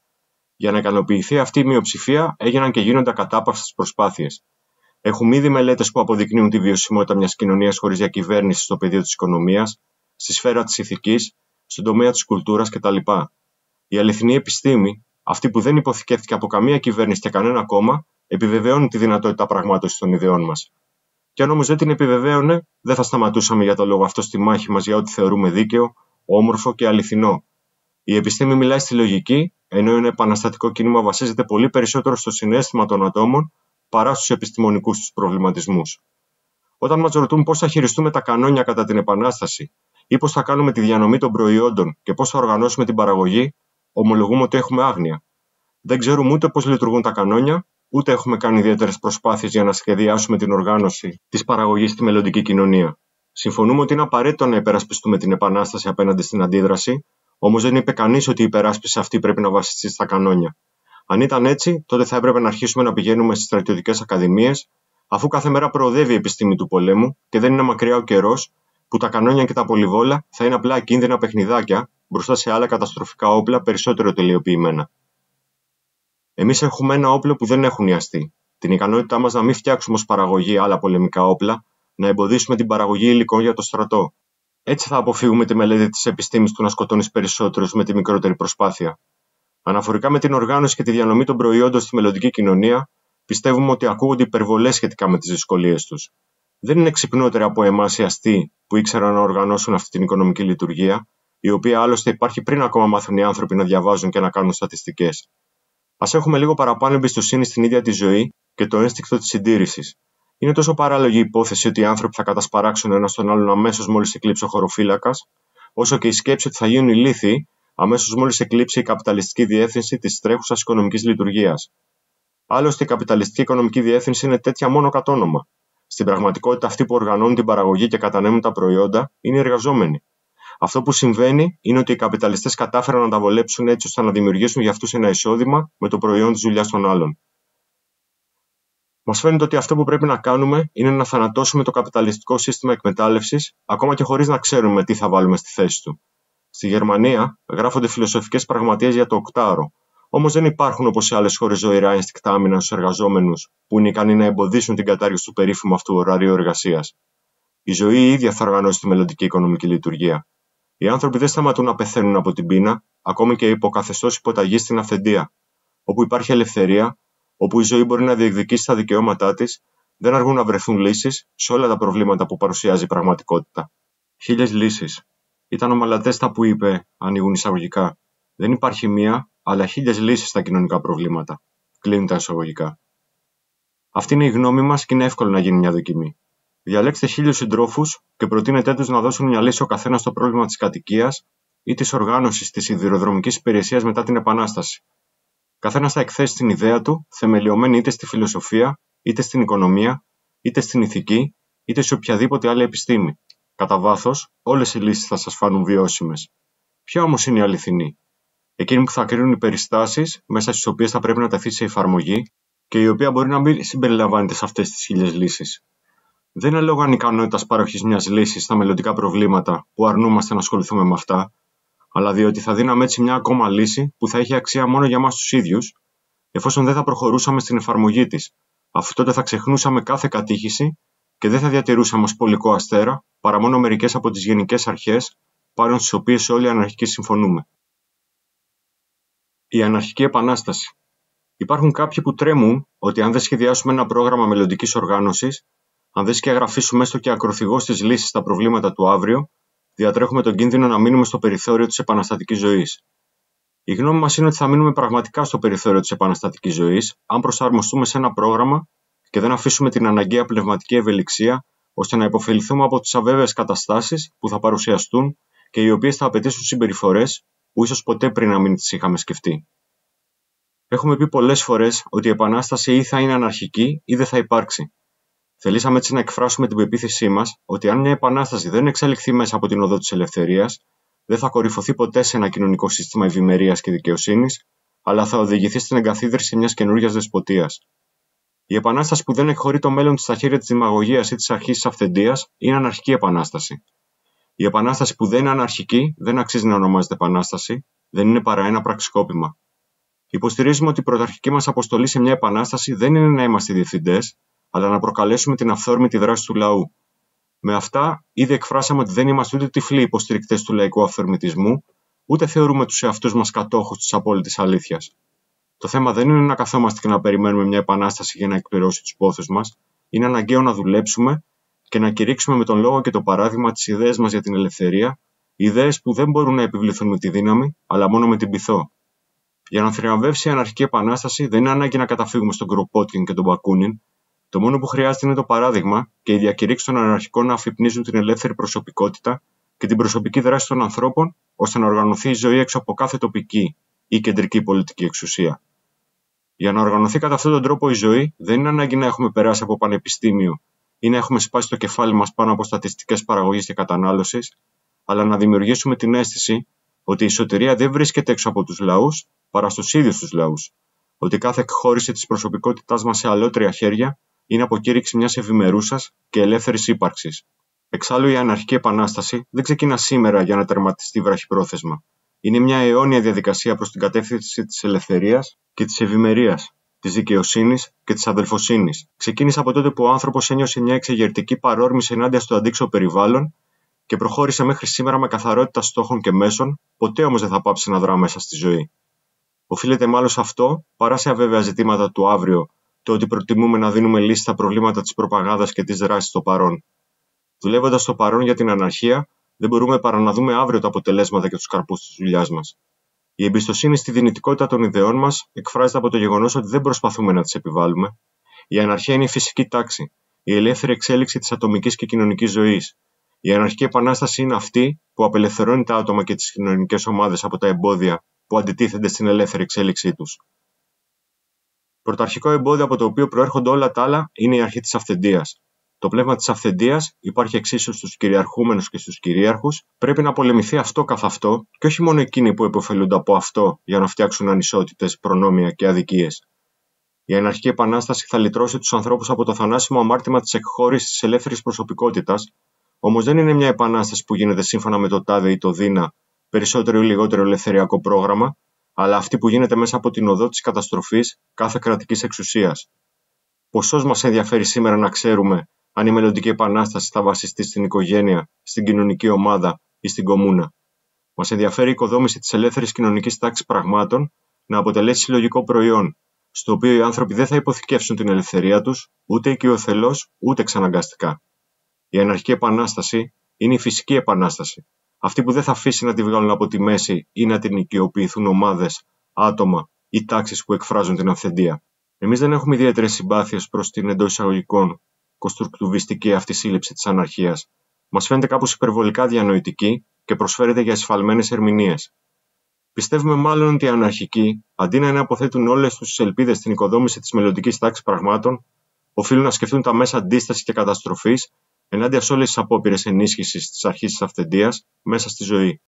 Για να ικανοποιηθεί αυτή η μειοψηφία, έγιναν και γίνονται ακατάπαυστες προσπάθειες. Έχουμε ήδη μελέτες που αποδεικνύουν τη βιωσιμότητα μιας κοινωνίας χωρίς διακυβέρνηση στο πεδίο της οικονομίας, στη σφαίρα της ηθικής, στον τομέα της κουλτούρας κτλ. Η αληθινή επιστήμη, αυτή που δεν υποθηκεύτηκε από καμία κυβέρνηση και κανένα κόμμα, επιβεβαιώνει τη δυνατότητα πραγμάτωσης των ιδεών μας. Και αν όμως δεν την επιβεβαίωνε, δεν θα σταματούσαμε για το λόγο αυτό στη μάχη μας για ό,τι θεωρούμε δίκαιο, όμορφο και αληθινό. Η επιστήμη μιλάει στη λογική, ενώ ένα επαναστατικό κίνημα βασίζεται πολύ περισσότερο στο συνέστημα των ατόμων παρά στους επιστημονικούς τους προβληματισμούς. Όταν μας ρωτούν πώς θα χειριστούμε τα κανόνια κατά την Επανάσταση ή πώς θα κάνουμε τη διανομή των προϊόντων και πώς θα οργανώσουμε την παραγωγή, ομολογούμε ότι έχουμε άγνοια. Δεν ξέρουμε ούτε πώς λειτουργούν τα κανόνια, ούτε έχουμε κάνει ιδιαίτερες προσπάθειες για να σχεδιάσουμε την οργάνωση της παραγωγής στη μελλοντική κοινωνία. Συμφωνούμε ότι είναι απαραίτητο να υπερασπιστούμε την επανάσταση απέναντι στην αντίδραση, όμως δεν είπε κανείς ότι η υπεράσπιση αυτή πρέπει να βασιστεί στα κανόνια. Αν ήταν έτσι, τότε θα έπρεπε να αρχίσουμε να πηγαίνουμε στις στρατιωτικές ακαδημίες, αφού κάθε μέρα προοδεύει η επιστήμη του πολέμου και δεν είναι μακριά ο καιρός που τα κανόνια και τα πολυβόλα θα είναι απλά κίνδυνα παιχνιδάκια μπροστά σε άλλα καταστροφικά όπλα περισσότερο τελειοποιημένα. Εμείς έχουμε ένα όπλο που δεν έχουν ιαστεί. Την ικανότητά μας να μην φτιάξουμε ως παραγωγή άλλα πολεμικά όπλα, να εμποδίσουμε την παραγωγή υλικών για το στρατό. Έτσι θα αποφύγουμε τη μελέτη της επιστήμης του να σκοτώνεις περισσότερους με τη μικρότερη προσπάθεια. Αναφορικά με την οργάνωση και τη διανομή των προϊόντων στη μελλοντική κοινωνία, πιστεύουμε ότι ακούγονται υπερβολές σχετικά με τις δυσκολίες τους, δεν είναι ξυπνότεροι από εμάς οι αστεί που ήξεραν να οργανώσουν αυτή την οικονομική λειτουργία, η οποία άλλωστε υπάρχει πριν ακόμα μάθουν οι άνθρωποι να διαβάζουν και να κάνουν στατιστικές. Ας έχουμε λίγο παραπάνω εμπιστοσύνη στην ίδια τη ζωή και το ένστικτο της συντήρησης. Είναι τόσο παράλογη η υπόθεση ότι οι άνθρωποι θα κατασπαράξουν ένα τον άλλον αμέσως μόλις εκλείψει ο χωροφύλακας, όσο και η σκέψη ότι θα γίνουν ηλίθιοι αμέσως μόλις εκλείψει η καπιταλιστική διεύθυνση της τρέχουσας οικονομικής λειτουργίας. Άλλωστε, η καπιταλιστική οικονομική διεύθυνση είναι τέτοια μόνο κατόνομα. Στην πραγματικότητα, αυτοί που οργανώνουν την παραγωγή και κατανέμουν τα προϊόντα είναι οι εργαζόμενοι. Αυτό που συμβαίνει είναι ότι οι καπιταλιστές κατάφεραν να τα βολέψουν έτσι ώστε να δημιουργήσουν για αυτούς ένα εισόδημα με το προϊόν της δουλειάς των άλλων. Μας φαίνεται ότι αυτό που πρέπει να κάνουμε είναι να θανατώσουμε το καπιταλιστικό σύστημα εκμετάλλευσης, ακόμα και χωρίς να ξέρουμε τι θα βάλουμε στη θέση του. Στη Γερμανία γράφονται φιλοσοφικές πραγματείες για το οκτάρο, Όμως δεν υπάρχουν όπως σε άλλες χώρες ζωηρά ένστικτα άμυνα στους εργαζόμενους που είναι ικανοί να εμποδίσουν την κατάργηση του περίφημου αυτού ωραρίου εργασίας. Η ζωή η ίδια θα οργανώσει τη μελλοντική οικονομική λειτουργία. Οι άνθρωποι δεν σταματούν να πεθαίνουν από την πείνα, ακόμη και καθεστώ υποταγή στην αυθεντία. Όπου υπάρχει ελευθερία, όπου η ζωή μπορεί να διεκδικήσει τα δικαιώματά της, δεν αργούν να βρεθούν λύσεις σε όλα τα προβλήματα που παρουσιάζει η πραγματικότητα. Χίλιες λύσεις. Ήταν ο Μαλατέστα που είπε, ανοίγουν εισαγωγικά. Δεν υπάρχει μία, αλλά χίλιε λύσεις στα κοινωνικά προβλήματα. Κλείνουν τα εισαγωγικά. Αυτή είναι η γνώμη μας και είναι εύκολο να γίνει μια δοκιμή. Διαλέξτε χίλιους συντρόφους και προτείνετε τους να δώσουν μια λύση ο καθένας στο πρόβλημα της κατοικίας ή της οργάνωσης της σιδηροδρομικής υπηρεσίας μετά την Επανάσταση. Καθένας θα εκθέσει την ιδέα του, θεμελιωμένη είτε στη φιλοσοφία, είτε στην οικονομία, είτε στην ηθική, είτε σε οποιαδήποτε άλλη επιστήμη. Κατά βάθος, όλες οι λύσεις θα σας φάνουν βιώσιμες. Ποια όμως είναι η αληθινή, Εκείνοι που θα κρίνουν οι περιστάσεις μέσα στις οποίες θα πρέπει να τεθεί σε εφαρμογή και η οποία μπορεί να μην συμπεριλαμβάνεται σε αυτές τις χίλιες λύσεις. Δεν είναι λόγω ανικανότητας παροχής μιας λύσης στα μελλοντικά προβλήματα που αρνούμαστε να ασχοληθούμε με αυτά, αλλά διότι θα δίναμε έτσι μια ακόμα λύση που θα είχε αξία μόνο για εμάς τους ίδιους, εφόσον δεν θα προχωρούσαμε στην εφαρμογή της, αφού τότε θα ξεχνούσαμε κάθε κατήχηση και δεν θα διατηρούσαμε ως πολικό αστέρα παρά μόνο μερικές από τις γενικές αρχές πάνω στις οποίες όλοι αναρχικοί συμφωνούμε η Αναρχική Επανάσταση. Υπάρχουν κάποιοι που τρέμουν ότι αν δεν σχεδιάσουμε ένα πρόγραμμα μελλοντικής οργάνωσης, αν δεν σκεγγραφήσουμε έστω και ακροθυγώς τις λύσεις στα προβλήματα του αύριο, διατρέχουμε τον κίνδυνο να μείνουμε στο περιθώριο της επαναστατικής ζωής. Η γνώμη μας είναι ότι θα μείνουμε πραγματικά στο περιθώριο της επαναστατικής ζωής, αν προσαρμοστούμε σε ένα πρόγραμμα και δεν αφήσουμε την αναγκαία πνευματική ευελιξία ώστε να υποφεληθούμε από τις αβέβαιες καταστάσεις που θα παρουσιαστούν και οι οποίες θα απαιτήσουν συμπεριφορές που ίσως ποτέ πριν να μην τις είχαμε σκεφτεί. Έχουμε πει πολλές φορές ότι η Επανάσταση ή θα είναι αναρχική ή δεν θα υπάρξει. Θελήσαμε έτσι να εκφράσουμε την πεποίθησή μας ότι αν μια Επανάσταση δεν εξελιχθεί μέσα από την οδό της ελευθερίας, δεν θα κορυφωθεί ποτέ σε ένα κοινωνικό σύστημα ευημερίας και δικαιοσύνης, αλλά θα οδηγηθεί στην εγκαθίδρυση μιας καινούργιας δεσποτείας. Η επανάσταση που δεν εκχωρεί το μέλλον τη στα χέρια της δημαγωγίας ή της αρχής της αυθεντίας είναι αναρχική επανάσταση. Η επανάσταση που δεν είναι αναρχική δεν αξίζει να ονομάζεται επανάσταση, δεν είναι παρά ένα πραξικόπημα. Υποστηρίζουμε ότι η πρωταρχική μας αποστολή σε μια επανάσταση δεν είναι να είμαστε διευθυντές, αλλά να προκαλέσουμε την αυθόρμητη δράση του λαού. Με αυτά, ήδη εκφράσαμε ότι δεν είμαστε ούτε τυφλοί υποστηρικτές του λαϊκού αυθορμητισμού, ούτε θεωρούμε τους εαυτούς μας κατόχους της απόλυτης αλήθειας. Το θέμα δεν είναι να καθόμαστε και να περιμένουμε μια επανάσταση για να εκπληρώσει τους πόθους μας, είναι αναγκαίο να δουλέψουμε και να κηρύξουμε με τον λόγο και το παράδειγμα τις ιδέες μας για την ελευθερία, ιδέες που δεν μπορούν να επιβληθούν με τη δύναμη, αλλά μόνο με την πυθό. Για να θριαμβεύσει η αναρχική επανάσταση, δεν είναι ανάγκη να καταφύγουμε στον Κροπότκιν και τον Μπακούνιν. Το μόνο που χρειάζεται είναι το παράδειγμα και οι διακηρύξεις των αναρχικών να αφυπνίζουν την ελεύθερη προσωπικότητα και την προσωπική δράση των ανθρώπων, ώστε να οργανωθεί η ζωή έξω από κάθε τοπική ή κεντρική πολιτική εξουσία. Για να οργανωθεί κατά αυτόν τον τρόπο η ζωή, δεν είναι ανάγκη να έχουμε περάσει από πανεπιστήμιο είναι έχουμε σπάσει το κεφάλι μας πάνω από στατιστικές παραγωγής και κατανάλωσης, αλλά να δημιουργήσουμε την αίσθηση ότι η σωτηρια δεν βρίσκεται έξω από τους λαούς παρά στους ίδιους τους λαούς. Ότι κάθε εκχώρηση της προσωπικότητάς μας σε αλότρια χέρια είναι αποκήρυξη μιας ευημερούσας και ελεύθερης ύπαρξης. Εξάλλου, η αναρχική επανάσταση δεν ξεκινά σήμερα για να τερματιστεί βραχυπρόθεσμα. Είναι μια αιώνια διαδικασία προς την κατεύθυνση της ελευθερίας και της ευημερίας της δικαιοσύνης και της αδελφοσύνης. Ξεκίνησε από τότε που ο άνθρωπος ένιωσε μια εξεγερτική παρόρμηση ενάντια στο αντίξω περιβάλλον και προχώρησε μέχρι σήμερα με καθαρότητα στόχων και μέσων, ποτέ όμως δεν θα πάψει να δρά μέσα στη ζωή. Οφείλεται μάλλον σε αυτό, παρά σε αβέβαια ζητήματα του αύριο, το ότι προτιμούμε να δίνουμε λύση στα προβλήματα της προπαγάδα και της δράσης στο παρόν. Δουλεύοντας το παρόν για την αναρχία, δεν μπορούμε παρά να δούμε αύριο τα αποτελέσματα και τους καρπούς της δουλειάς μας. Η εμπιστοσύνη στη δυνητικότητα των ιδεών μας εκφράζεται από το γεγονός ότι δεν προσπαθούμε να τις επιβάλλουμε. Η αναρχία είναι η φυσική τάξη, η ελεύθερη εξέλιξη της ατομικής και κοινωνικής ζωής. Η αναρχική επανάσταση είναι αυτή που απελευθερώνει τα άτομα και τις κοινωνικές ομάδες από τα εμπόδια που αντιτίθενται στην ελεύθερη εξέλιξή τους. Πρωταρχικό εμπόδιο από το οποίο προέρχονται όλα τα άλλα είναι η αρχή της αυθεντίας, το πνεύμα της αυθεντίας υπάρχει εξίσου στους κυριαρχούμενους και στους κυρίαρχους, πρέπει να πολεμηθεί αυτό καθ' αυτό και όχι μόνο εκείνοι που επωφελούνται από αυτό για να φτιάξουν ανισότητες, προνόμια και αδικίες. Η Αναρχική Επανάσταση θα λυτρώσει τους ανθρώπους από το θανάσιμο αμάρτημα της εκχώρησης της ελεύθερης προσωπικότητας, όμως δεν είναι μια επανάσταση που γίνεται σύμφωνα με το ΤΑΔΕ ή το ΔΙΝΑ, περισσότερο ή λιγότερο ελευθεριακό πρόγραμμα, αλλά αυτή που γίνεται μέσα από την οδό της καταστροφής κάθε κρατικής εξουσίας. Ποσός μας ενδιαφέρει σήμερα να ξέρουμε αν η μελλοντική επανάσταση θα βασιστεί στην οικογένεια, στην κοινωνική ομάδα ή στην κομμούνα. Μας ενδιαφέρει η οικοδόμηση της ελεύθερης κοινωνικής τάξης πραγμάτων να αποτελέσει συλλογικό προϊόν, στο οποίο οι άνθρωποι δεν θα υποθηκεύσουν την ελευθερία τους ούτε οικειοθελώς ούτε ξαναγκαστικά. Η Αναρχική Επανάσταση είναι η φυσική επανάσταση, αυτή που δεν θα αφήσει να τη βγάλουν από τη μέση ή να την οικειοποιηθούν ομάδες, άτομα ή τάξεις που εκφράζουν την αυθεντία. Εμείς δεν έχουμε ιδιαίτερες συμπάθειες προς την εντό εισαγωγικών τουρκτουβιστική αυτή σύλληψη της αναρχίας μας φαίνεται κάπως υπερβολικά διανοητική και προσφέρεται για εσφαλμένες ερμηνείες. Πιστεύουμε μάλλον ότι οι αναρχικοί, αντί να αποθέτουν όλες τους ελπίδες στην οικοδόμηση της μελλοντικής τάξης πραγμάτων, οφείλουν να σκεφτούν τα μέσα αντίστασης και καταστροφής ενάντια σε όλες τις απόπειρες ενίσχυσης της αρχής της αυθεντίας μέσα στη ζωή.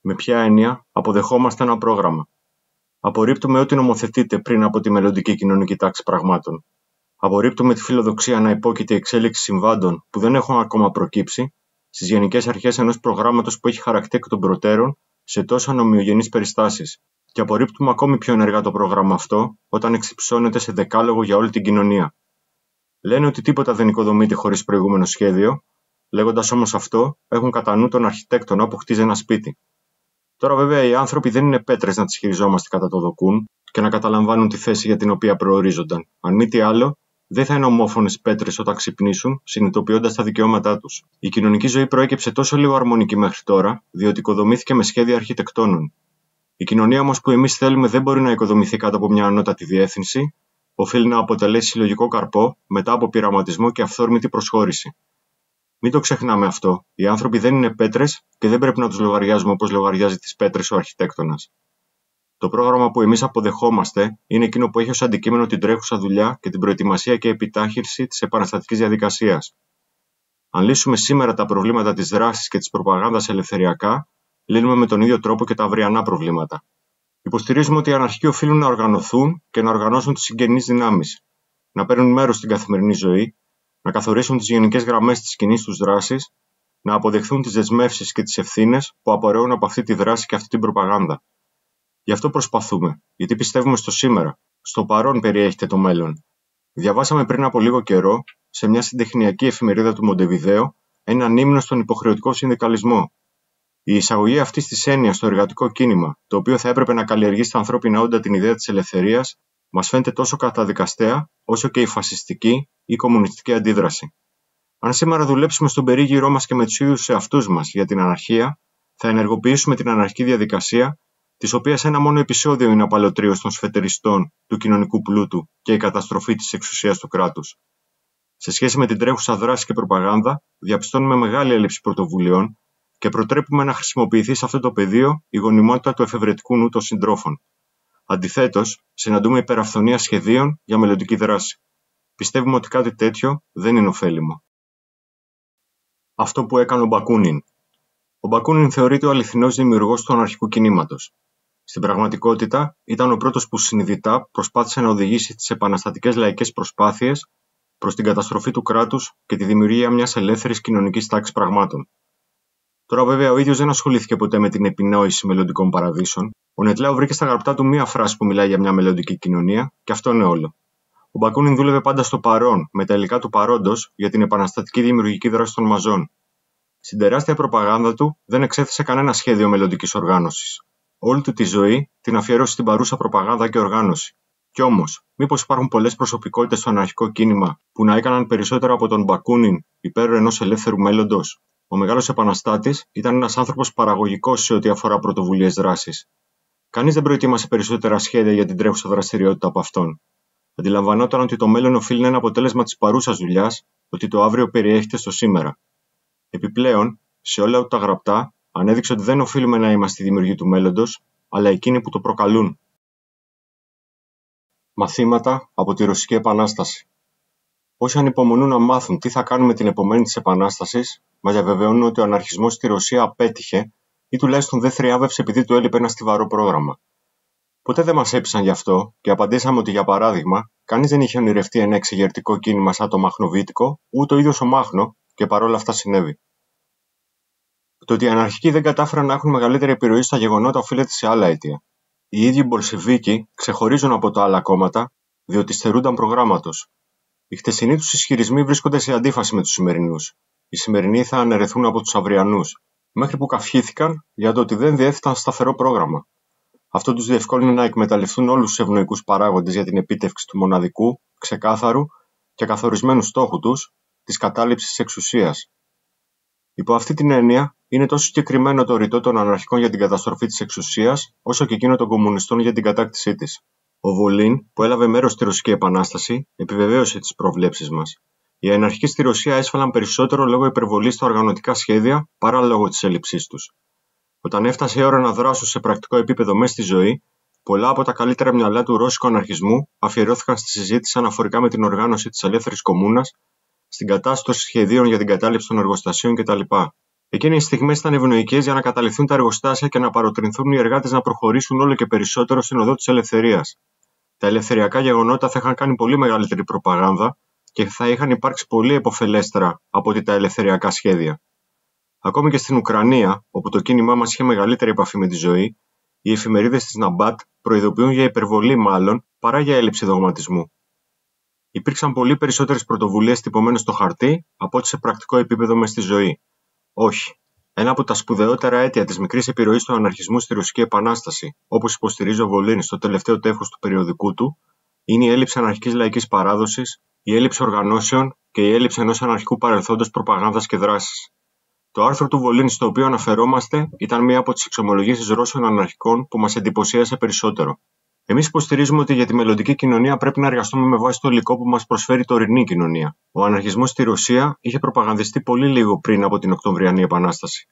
Με ποια έννοια αποδεχόμαστε ένα πρόγραμμα. Απορρίπτουμε ό,τι νομοθετείται πριν από τη μελλοντική κοινωνική τάξη πραγμάτων Απορρίπτουμε τη φιλοδοξία να υπόκειται η εξέλιξη συμβάντων που δεν έχουν ακόμα προκύψει στις γενικές αρχές ενός προγράμματος που έχει χαρακτήρα των προτέρων σε τόσο ανομοιογενεί περιστάσεις. Και απορρίπτουμε ακόμη πιο ενεργά το πρόγραμμα αυτό όταν εξυψώνεται σε δεκάλογο για όλη την κοινωνία. Λένε ότι τίποτα δεν οικοδομείται χωρίς προηγούμενο σχέδιο, λέγοντας όμως αυτό, έχουν κατά νου τον αρχιτέκτονα που χτίζει ένα σπίτι. Τώρα, βέβαια, οι άνθρωποι δεν είναι πέτρες να τις χειριζόμαστε κατά το δοκούν και να καταλαμβάνουν τη θέση για την οποία προορίζονταν. Αν μη τι άλλο, δεν θα είναι ομόφωνες πέτρες όταν ξυπνήσουν, συνειδητοποιώντας τα δικαιώματά τους. Η κοινωνική ζωή προέκυψε τόσο λίγο αρμονική μέχρι τώρα, διότι οικοδομήθηκε με σχέδια αρχιτεκτόνων. Η κοινωνία όμως που εμείς θέλουμε δεν μπορεί να οικοδομηθεί κάτω από μια ανώτατη διεύθυνση, οφείλει να αποτελέσει συλλογικό καρπό μετά από πειραματισμό και αυθόρμητη προσχώρηση. Μην το ξεχνάμε αυτό. Οι άνθρωποι δεν είναι πέτρες και δεν πρέπει να τους λογαριάζουμε όπως λογαριάζει τις πέτρες ο αρχιτέκτονας. Το πρόγραμμα που εμείς αποδεχόμαστε είναι εκείνο που έχει ως αντικείμενο την τρέχουσα δουλειά και την προετοιμασία και επιτάχυνση της επαναστατικής διαδικασίας. Αν λύσουμε σήμερα τα προβλήματα της δράσης και της προπαγάνδας ελευθεριακά, λύνουμε με τον ίδιο τρόπο και τα αυριανά προβλήματα. Υποστηρίζουμε ότι οι αναρχικοί οφείλουν να οργανωθούν και να οργανώσουν τις συγγενείς δυνάμεις, να παίρνουν μέρος στην καθημερινή ζωή, να καθορίσουν τις γενικές γραμμές της κοινής τους δράσης, να αποδεχθούν τις δεσμεύσεις και τις ευθύνες που απορρέουν από αυτή τη δράση και αυτή την προπαγάνδα. Γι' αυτό προσπαθούμε, γιατί πιστεύουμε στο σήμερα. Στο παρόν περιέχεται το μέλλον. Διαβάσαμε πριν από λίγο καιρό, σε μια συντεχνιακή εφημερίδα του Μοντεβιδέο, έναν ύμνο στον υποχρεωτικό συνδικαλισμό. Η εισαγωγή αυτής της έννοιας στο εργατικό κίνημα, το οποίο θα έπρεπε να καλλιεργεί στα ανθρώπινα όντα την ιδέα της ελευθερίας, μας φαίνεται τόσο καταδικαστέα, όσο και η φασιστική ή κομμουνιστική αντίδραση. Αν σήμερα δουλέψουμε στον περίγυρό μας και με τους ίδιους εαυτούς μας για την αναρχία, θα ενεργοποιήσουμε την αναρχική διαδικασία της οποίας ένα μόνο επεισόδιο είναι ο των σφετεριστών του κοινωνικού πλούτου και η καταστροφή της εξουσίας του κράτους. Σε σχέση με την τρέχουσα δράση και προπαγάνδα, διαπιστώνουμε μεγάλη έλλειψη πρωτοβουλειών και προτρέπουμε να χρησιμοποιηθεί σε αυτό το πεδίο η γονιμότητα του εφευρετικού νου των συντρόφων. Αντιθέτως, συναντούμε υπεραυθονία σχεδίων για μελλοντική δράση. Πιστεύουμε ότι κάτι τέτοιο δεν είναι ωφέλιμο. Αυτό που έκανε ο Μπακούνιν. Ο Μπακούνιν θεωρείται ο αληθινός δημιουργός του αναρχικού κινήματος. Στην πραγματικότητα, ήταν ο πρώτος που συνειδητά προσπάθησε να οδηγήσει τις επαναστατικές λαϊκές προσπάθειες προς την καταστροφή του κράτους και τη δημιουργία μιας ελεύθερης κοινωνικής τάξης πραγμάτων. Τώρα, βέβαια, ο ίδιος δεν ασχολήθηκε ποτέ με την επινόηση μελλοντικών παραδείσων. Ο Νετλάου βρήκε στα γραπτά του μία φράση που μιλάει για μια μελλοντική κοινωνία, και αυτό είναι όλο. Ο Μπακούνιν δούλευε πάντα στο παρόν, με τα υλικά του παρόντος, για την επαναστατική δημιουργική δράση των μαζών. Στην τεράστια προπαγάνδα του δεν εξέθεσε κανένα σχέδιο μελλοντικής οργάνωσης όλη του τη ζωή την αφιέρωσε στην παρούσα προπαγάνδα και οργάνωση. Κι όμως, μήπως υπάρχουν πολλές προσωπικότητες στο αναρχικό κίνημα που να έκαναν περισσότερο από τον Μπακούνιν υπέρ ενός ελεύθερου μέλλοντος. Ο μεγάλος επαναστάτης ήταν ένας άνθρωπος παραγωγικός σε ό,τι αφορά πρωτοβουλίες δράσης. Κανείς δεν προετοίμασε περισσότερα σχέδια για την τρέχουσα δραστηριότητα από αυτόν. Αντιλαμβανόταν ότι το μέλλον οφείλει να είναι αποτέλεσμα της παρούσας δουλειάς, ότι το αύριο περιέχεται στο σήμερα. Επιπλέον, σε όλα τα γραπτά Ανέδειξε ότι δεν οφείλουμε να είμαστε οι δημιουργοί του μέλλοντος, αλλά εκείνοι που το προκαλούν. Μαθήματα από τη Ρωσική Επανάσταση. Όσοι ανυπομονούν να μάθουν τι θα κάνουμε την επομένη της Επανάστασης, μας διαβεβαιώνουν ότι ο αναρχισμός στη Ρωσία απέτυχε ή τουλάχιστον δεν θριάβευσε επειδή του έλειπε ένα στιβαρό πρόγραμμα. Ποτέ δεν μας έπεισαν γι' αυτό και απαντήσαμε ότι, για παράδειγμα, κανείς δεν είχε ονειρευτεί ένα εξεγερτικό κίνημα σαν το μαχνοβίτικο, ούτε ο ίδιος ο Μάχνο, και παρόλα αυτά συνέβη. Το ότι οι αναρχικοί δεν κατάφεραν να έχουν μεγαλύτερη επιρροή στα γεγονότα οφείλεται σε άλλα αίτια. Οι ίδιοι Μπολσεβίκοι ξεχωρίζουν από τα άλλα κόμματα, διότι στερούνταν προγράμματος. Οι χτεσινοί τους ισχυρισμοί βρίσκονται σε αντίφαση με τους σημερινούς. Οι σημερινοί θα αναιρεθούν από τους αυριανούς, μέχρι που καυχήθηκαν για το ότι δεν διέθεταν σταθερό πρόγραμμα. Αυτό τους διευκόλυνε να εκμεταλλευτούν όλους τους ευνοϊκούς παράγοντες για την επίτευξη του μοναδικού, ξεκάθαρου και καθορισμένου στόχου τους, της κατάληψης εξουσίας. Υπό αυτή την έννοια, είναι τόσο συγκεκριμένο το ρητό των αναρχικών για την καταστροφή της εξουσίας, όσο και εκείνο των κομμουνιστών για την κατάκτησή της. Ο Βολίν, που έλαβε μέρος στη Ρωσική Επανάσταση, επιβεβαίωσε τις προβλέψεις μας. Οι αναρχικοί στη Ρωσία έσφαλαν περισσότερο λόγω υπερβολής στα οργανωτικά σχέδια παρά λόγω της έλλειψής τους. Όταν έφτασε η ώρα να δράσουν σε πρακτικό επίπεδο μέσα στη ζωή, πολλά από τα καλύτερα μυαλά του ρώσικου αναρχισμού αφιερώθηκαν στη συζήτηση αναφορικά με την οργάνωση της ελεύθερης κομμούνας στην κατάσταση σχεδίων για την κατάληψη των εργοστασίων κτλ. Εκείνες οι στιγμές ήταν ευνοϊκές για να καταληφθούν τα εργοστάσια και να παροτρινθούν οι εργάτες να προχωρήσουν όλο και περισσότερο στην οδό της ελευθερίας. Τα ελευθεριακά γεγονότα θα είχαν κάνει πολύ μεγαλύτερη προπαγάνδα και θα είχαν υπάρξει πολύ επωφελέστερα από ότι τα ελευθεριακά σχέδια. Ακόμη και στην Ουκρανία, όπου το κίνημά μας είχε μεγαλύτερη επαφή με τη ζωή, οι εφημερίδες της Ναμπάτ προειδοποιούν για υπερβολή μάλλον παρά για έλλειψη δογματισμού. Υπήρξαν πολύ περισσότερες πρωτοβουλίες τυπωμένες στο χαρτί από ό,τι σε πρακτικό επίπεδο μες στη ζωή. Όχι. Ένα από τα σπουδαιότερα αίτια της μικρής επιρροής του αναρχισμού στη Ρωσική Επανάσταση, όπως υποστηρίζει ο Βολίνης στο τελευταίο τεύχος του περιοδικού του, είναι η έλλειψη αναρχικής λαϊκής παράδοσης, η έλλειψη οργανώσεων και η έλλειψη ενός αναρχικού παρελθόντος προπαγάνδας και δράσης. Το άρθρο του Βολίνη, στο οποίο αναφερόμαστε, ήταν μία από τις εξομολογήσεις Ρώσων αναρχικών που μας εντυπωσίασε περισσότερο. Εμείς υποστηρίζουμε ότι για τη μελλοντική κοινωνία πρέπει να εργαστούμε με βάση το υλικό που μας προσφέρει η τωρινή κοινωνία. Ο αναρχισμός στη Ρωσία είχε προπαγανδιστεί πολύ λίγο πριν από την Οκτωβριανή Επανάσταση.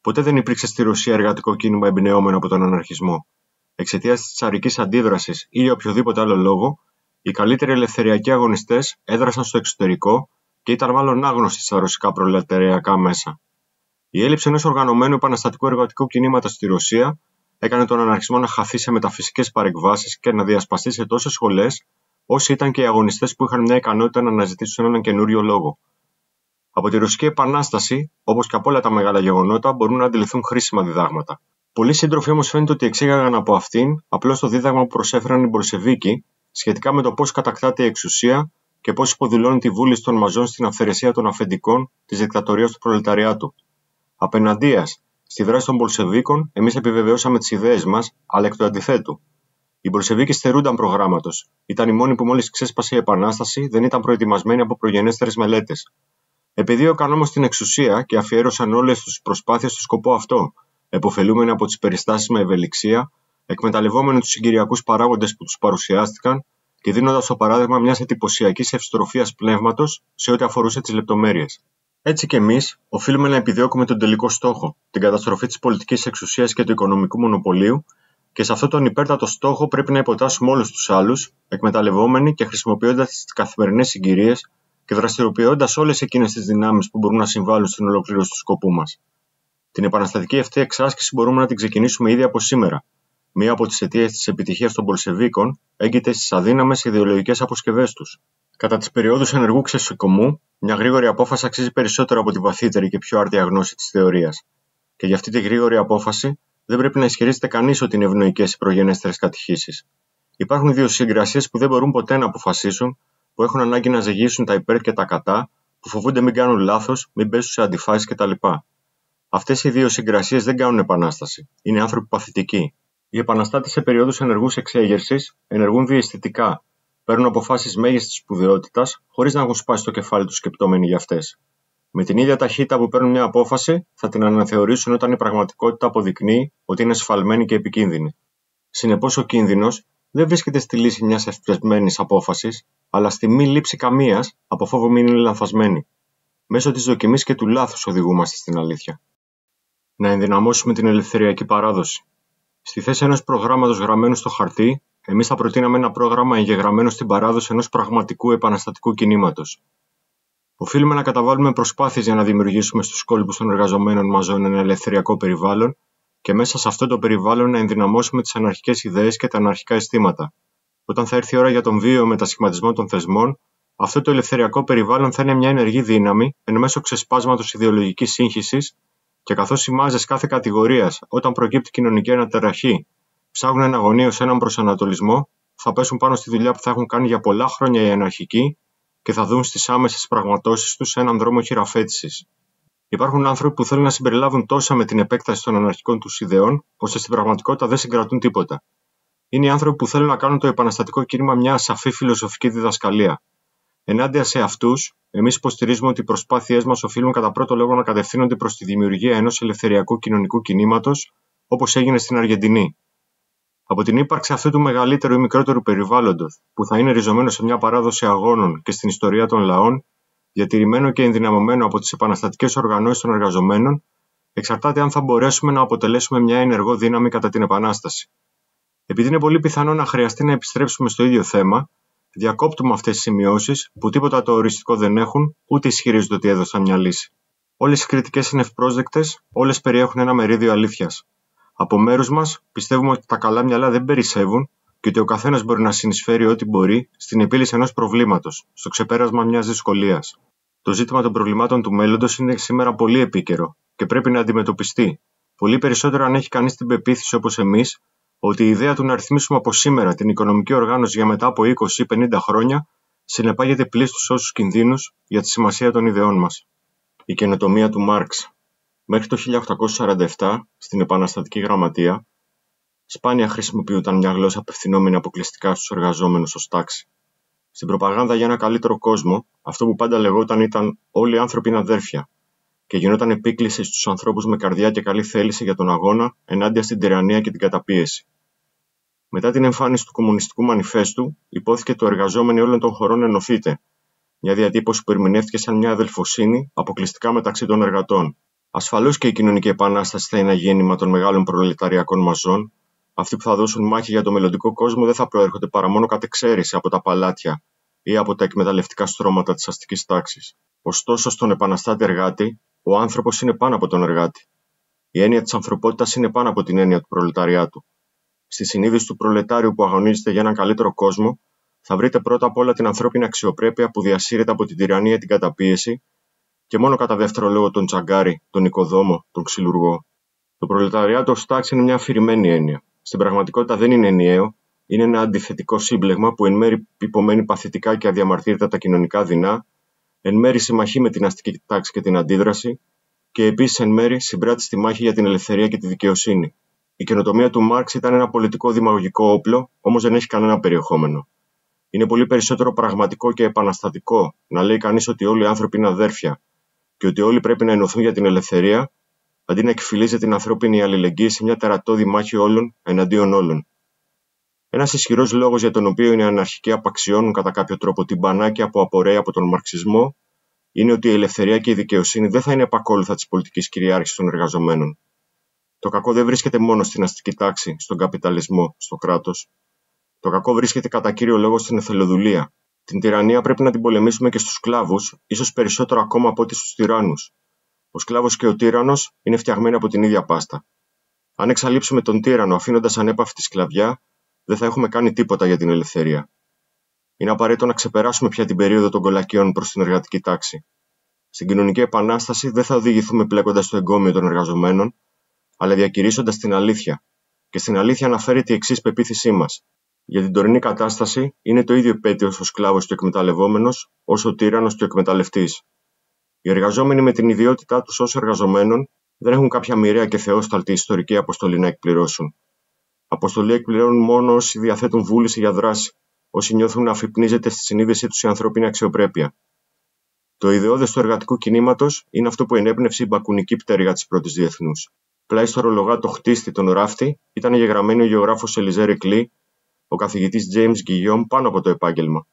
Ποτέ δεν υπήρξε στη Ρωσία εργατικό κίνημα εμπνεώμενο από τον αναρχισμό. Εξαιτίας της τσαρική αντίδρασης ή για οποιοδήποτε άλλο λόγο, οι καλύτεροι ελευθεριακοί αγωνιστές έδρασαν στο εξωτερικό και ήταν μάλλον άγνωστοι στα ρωσικά προλατεριακά μέσα. Η έλλειψη ενός οργανωμένου μαλλον αγνωστοι στα ρωσικα προλεταριακα εργατικού κινήματος στη Ρωσία έκανε τον αναρχισμό να χαθεί σε μεταφυσικές παρεκβάσεις και να διασπαστεί σε τόσες σχολές, όσοι ήταν και οι αγωνιστές που είχαν μια ικανότητα να αναζητήσουν έναν καινούριο λόγο. Από τη Ρωσική Επανάσταση, όπως και από όλα τα μεγάλα γεγονότα, μπορούν να αντιληφθούν χρήσιμα διδάγματα. Πολλοί σύντροφοι όμως φαίνεται ότι εξήγαγαν από αυτήν απλώς το δίδαγμα που προσέφεραν οι Μπορσεβίκοι σχετικά με το πώς κατακτάται η εξουσία και πώς υποδηλώνει τη βούληση των μαζών στην αυθαιρεσία των αφεντικών της δικτατορίας του προλεταριάτου. Απέναντίας Στη δράση των Πολσεβίκων, εμείς επιβεβαιώσαμε τις ιδέες μας, αλλά εκ του αντιθέτου. Οι Πολσεβίκοι στερούνταν προγράμματος. Ήταν οι μόνοι που μόλις ξέσπασε η Επανάσταση δεν ήταν προετοιμασμένοι από προγενέστερες μελέτες. έκαναν όμως την εξουσία και αφιέρωσαν όλες τους προσπάθειες στο σκοπό αυτό, εποφελούμενοι από τις περιστάσεις με ευελιξία, εκμεταλλευόμενοι τους συγκυριακούς παράγοντες που τους παρουσιάστηκαν και δίνοντας το παράδειγμα μιας εντυπωσιακής ευστροφίας πνεύματος σε ό,τι αφορούσε τις λεπτομέρειες. Έτσι και εμείς οφείλουμε να επιδιώκουμε τον τελικό στόχο, την καταστροφή της πολιτικής εξουσίας και του οικονομικού μονοπωλίου, και σε αυτόν τον υπέρτατο στόχο πρέπει να υποτάσσουμε όλους τους άλλους, εκμεταλλευόμενοι και χρησιμοποιώντας τις καθημερινές συγκυρίες και δραστηριοποιώντας όλες εκείνες τις δυνάμεις που μπορούν να συμβάλλουν στην ολοκλήρωση του σκοπού μας. Την επαναστατική αυτή εξάσκηση μπορούμε να την ξεκινήσουμε ήδη από σήμερα, Μία από τις αιτίες της επιτυχίας των Πολσεβίκων έγκυται στις αδύναμες ιδεολογικές αποσκευές τους. Κατά τις περιόδους ενεργού ξεσηκωμού, μια γρήγορη απόφαση αξίζει περισσότερο από τη βαθύτερη και πιο άρτια γνώση της θεωρίας. Και για αυτή τη γρήγορη απόφαση δεν πρέπει να ισχυρίζεται κανείς ότι είναι ευνοϊκές οι προγενέστερες κατηχήσεις. Υπάρχουν δύο συγκρασίε που δεν μπορούν ποτέ να αποφασίσουν, που έχουν ανάγκη να ζυγίσουν τα υπέρ και τα κατά, που φοβούνται μην κάνουν λάθος, μην πέσουν σε αντιφάσεις κτλ. Αυτές οι δύο συγκρασίε δεν κάνουν επανάσταση. Είναι άνθρωποι παθητικοί. Οι επαναστάτες σε περιόδους ενεργούς εξέγερσης ενεργούν διαισθητικά, παίρνουν αποφάσεις μέγιστης σπουδαιότητας, χωρίς να έχουν σπάσει το κεφάλι τους σκεπτόμενοι για αυτές. Με την ίδια ταχύτητα που παίρνουν μια απόφαση, θα την αναθεωρήσουν όταν η πραγματικότητα αποδεικνύει ότι είναι σφαλμένη και επικίνδυνη. Συνεπώς, ο κίνδυνος δεν βρίσκεται στη λύση μιας ευπρεσμένη απόφασης, αλλά στη μη λήψη καμίας από φόβο μην είναι λανθασμένη. Μέσω της δοκιμής και του λάθους οδηγούμαστε στην αλήθεια. Να ενδυναμώσουμε την ελευθεριακή παράδοση. Στη θέση ενός προγράμματος γραμμένου στο χαρτί, εμείς θα προτείναμε ένα πρόγραμμα εγγεγραμμένο στην παράδοση ενός πραγματικού επαναστατικού κινήματος. Οφείλουμε να καταβάλουμε προσπάθειες για να δημιουργήσουμε στους κόλπους των εργαζομένων μας ένα ελευθεριακό περιβάλλον και μέσα σε αυτό το περιβάλλον να ενδυναμώσουμε τις αναρχικές ιδέες και τα αναρχικά αισθήματα. Όταν θα έρθει η ώρα για τον βίο μετασχηματισμό των θεσμών, αυτό το ελευθεριακό περιβάλλον θα είναι μια ενεργή δύναμη εν μέσω ξεσπάσματος ιδεολογικής σύγχυσης και καθώς οι μάζε κάθε κατηγορίας, όταν προκύπτει κοινωνική αναταραχή, ψάχνουν ένα σε έναν προσανατολισμό, θα πέσουν πάνω στη δουλειά που θα έχουν κάνει για πολλά χρόνια οι αναρχικοί και θα δουν στις άμεσες πραγματώσεις τους έναν δρόμο χειραφέτησης. Υπάρχουν άνθρωποι που θέλουν να συμπεριλάβουν τόσα με την επέκταση των αναρχικών τους ιδεών, ώστε στην πραγματικότητα δεν συγκρατούν τίποτα. Είναι οι άνθρωποι που θέλουν να κάνουν το επαναστατικό κίνημα μια σαφή φιλοσοφική διδασκαλία, Ενάντια σε αυτούς, εμείς υποστηρίζουμε ότι οι προσπάθειές μας οφείλουν κατά πρώτο λόγο να κατευθύνονται προς τη δημιουργία ενός ελευθεριακού κοινωνικού κινήματος, όπως έγινε στην Αργεντινή. Από την ύπαρξη αυτού του μεγαλύτερου ή μικρότερου περιβάλλοντος, που θα είναι ριζωμένο σε μια παράδοση αγώνων και στην ιστορία των λαών, διατηρημένο και ενδυναμωμένο από τις επαναστατικές οργανώσεις των εργαζομένων, εξαρτάται αν θα μπορέσουμε να αποτελέσουμε μια ενεργό δύναμη κατά την Επανάσταση. Επειδή είναι πολύ πιθανό να χρειαστεί να επιστρέψουμε στο ίδιο θέμα, Διακόπτουμε αυτές τις σημειώσεις που τίποτα το οριστικό δεν έχουν, ούτε ισχυρίζονται ότι έδωσαν μια λύση. Όλες οι κριτικές είναι ευπρόσδεκτες, όλες περιέχουν ένα μερίδιο αλήθειας. Από μέρους μας, πιστεύουμε ότι τα καλά μυαλά δεν περισσεύουν και ότι ο καθένας μπορεί να συνεισφέρει ό,τι μπορεί στην επίλυση ενός προβλήματος, στο ξεπέρασμα μιας δυσκολίας. Το ζήτημα των προβλημάτων του μέλλοντος είναι σήμερα πολύ επίκαιρο και πρέπει να αντιμετωπιστεί, πολύ περισσότερο αν έχει κανείς την πεποίθηση όπως εμείς ότι η ιδέα του να ρυθμίσουμε από σήμερα την οικονομική οργάνωση για μετά από 20 ή 50 χρόνια συνεπάγεται πλήστου όσους κινδύνους για τη σημασία των ιδεών μας. Η καινοτομία του Μάρξ. Μέχρι το 1847, στην Επαναστατική Γραμματεία, σπάνια χρησιμοποιούταν μια γλώσσα απευθυνόμενη αποκλειστικά στους εργαζόμενους ως τάξη. Στην προπαγάνδα για ένα καλύτερο κόσμο, αυτό που πάντα λεγόταν ήταν Όλοι οι άνθρωποι είναι αδέρφια, και γινόταν επίκληση στους ανθρώπους με καρδιά και καλή θέληση για τον αγώνα ενάντια στην τυραννία και την καταπίεση. Μετά την εμφάνιση του Κομμουνιστικού Μανιφέστου, υπόθηκε το εργαζόμενοι όλων των χωρών ενωθείτε, μια διατύπωση που ερμηνεύτηκε σαν μια αδελφοσύνη αποκλειστικά μεταξύ των εργατών. Ασφαλώς και η κοινωνική επανάσταση θα είναι γέννημα των μεγάλων προλεταριακών μαζών. Αυτοί που θα δώσουν μάχη για το μελλοντικό κόσμο δεν θα προέρχονται παρά μόνο κατ' εξαίρεση από τα παλάτια ή από τα εκμεταλλευτικά στρώματα της αστικής τάξης. Ωστόσο, στον επαναστάτη εργάτη, ο άνθρωπος είναι πάνω από τον εργάτη. Η έννοια της ανθρωπότητας είναι πάνω από την έννοια του προλεταριάτου. Στη συνείδηση του προλετάριου που αγωνίζεται για έναν καλύτερο κόσμο, θα βρείτε πρώτα απ' όλα την ανθρώπινη αξιοπρέπεια που διασύρεται από την τυραννία την καταπίεση και μόνο κατά δεύτερο λόγο τον τσαγκάρι, τον οικοδόμο, τον ξυλουργό. Το προλεταριάτο ως τάξη είναι μια αφηρημένη έννοια. Στην πραγματικότητα δεν είναι ενιαίο, είναι ένα αντιθετικό σύμπλεγμα που εν μέρει υπομένει παθητικά και αδιαμαρτύρεται τα κοινωνικά δεινά εν μέρη σε με την αστική τάξη και την αντίδραση, και επίσης εν μέρη συμπράττει στη μάχη για την ελευθερία και τη δικαιοσύνη. Η καινοτομία του Μάρξ ήταν ένα πολιτικό δημαγωγικό όπλο, όμως δεν έχει κανένα περιεχόμενο. Είναι πολύ περισσότερο πραγματικό και επαναστατικό να λέει κανείς ότι όλοι οι άνθρωποι είναι αδέρφια και ότι όλοι πρέπει να ενωθούν για την ελευθερία, αντί να εκφυλίζει την ανθρώπινη αλληλεγγύη σε μια τερατώδη μάχη όλων εναντίον όλων. Ένας ισχυρός λόγος για τον οποίο οι αναρχικοί απαξιώνουν κατά κάποιο τρόπο την πανάκια που απορρέει από τον μαρξισμό είναι ότι η ελευθερία και η δικαιοσύνη δεν θα είναι επακόλουθα της πολιτικής κυριάρχησης των εργαζομένων. Το κακό δεν βρίσκεται μόνο στην αστική τάξη, στον καπιταλισμό, στο κράτος. Το κακό βρίσκεται κατά κύριο λόγο στην εθελοδουλεία. Την τυραννία πρέπει να την πολεμήσουμε και στους σκλάβους, ίσως περισσότερο ακόμα από ό,τι στους τυράννους. Ο σκλάβος και ο τύρανο είναι φτιαγμένοι από την ίδια πάστα. Αν εξαλείψουμε τον τύρανο αφήνοντας ανέπαυτη σκλαβιά, δεν θα έχουμε κάνει τίποτα για την ελευθερία. Είναι απαραίτητο να ξεπεράσουμε πια την περίοδο των κολακίων προς την εργατική τάξη. Στην κοινωνική επανάσταση δεν θα οδηγηθούμε πλέκοντας το εγκόμιο των εργαζομένων, αλλά διακηρύσσοντας την αλήθεια. Και στην αλήθεια αναφέρει η εξής πεποίθησή μας. Για την τωρινή κατάσταση είναι το ίδιο επέτειος ο σκλάβος και ο εκμεταλλευόμενος, όσο ο τύρανος και ο εκμεταλλευτής. Οι εργαζόμενοι με την ιδιότητά τους ως εργαζομένων δεν έχουν κάποια μοιραία και θεόσταλτη ιστορική αποστολή να εκπληρώσουν. Αποστολή εκπληρώνουν μόνο όσοι διαθέτουν βούληση για δράση, όσοι νιώθουν να αφυπνίζεται στη συνείδησή τους η ανθρώπινη αξιοπρέπεια. Το ιδεώδε του εργατικού κινήματος είναι αυτό που ενέπνευσε η μπακουνική πτέρυγα της πρώτης διεθνούς. Πλάι στο ρολογάτο χτίστη τον ράφτη ήταν γεγραμμένο ο γεωγράφος Ελιζέρη Κλή, ο καθηγητής Τζέιμ Γκυγιόμ πάνω από το επάγγελμα.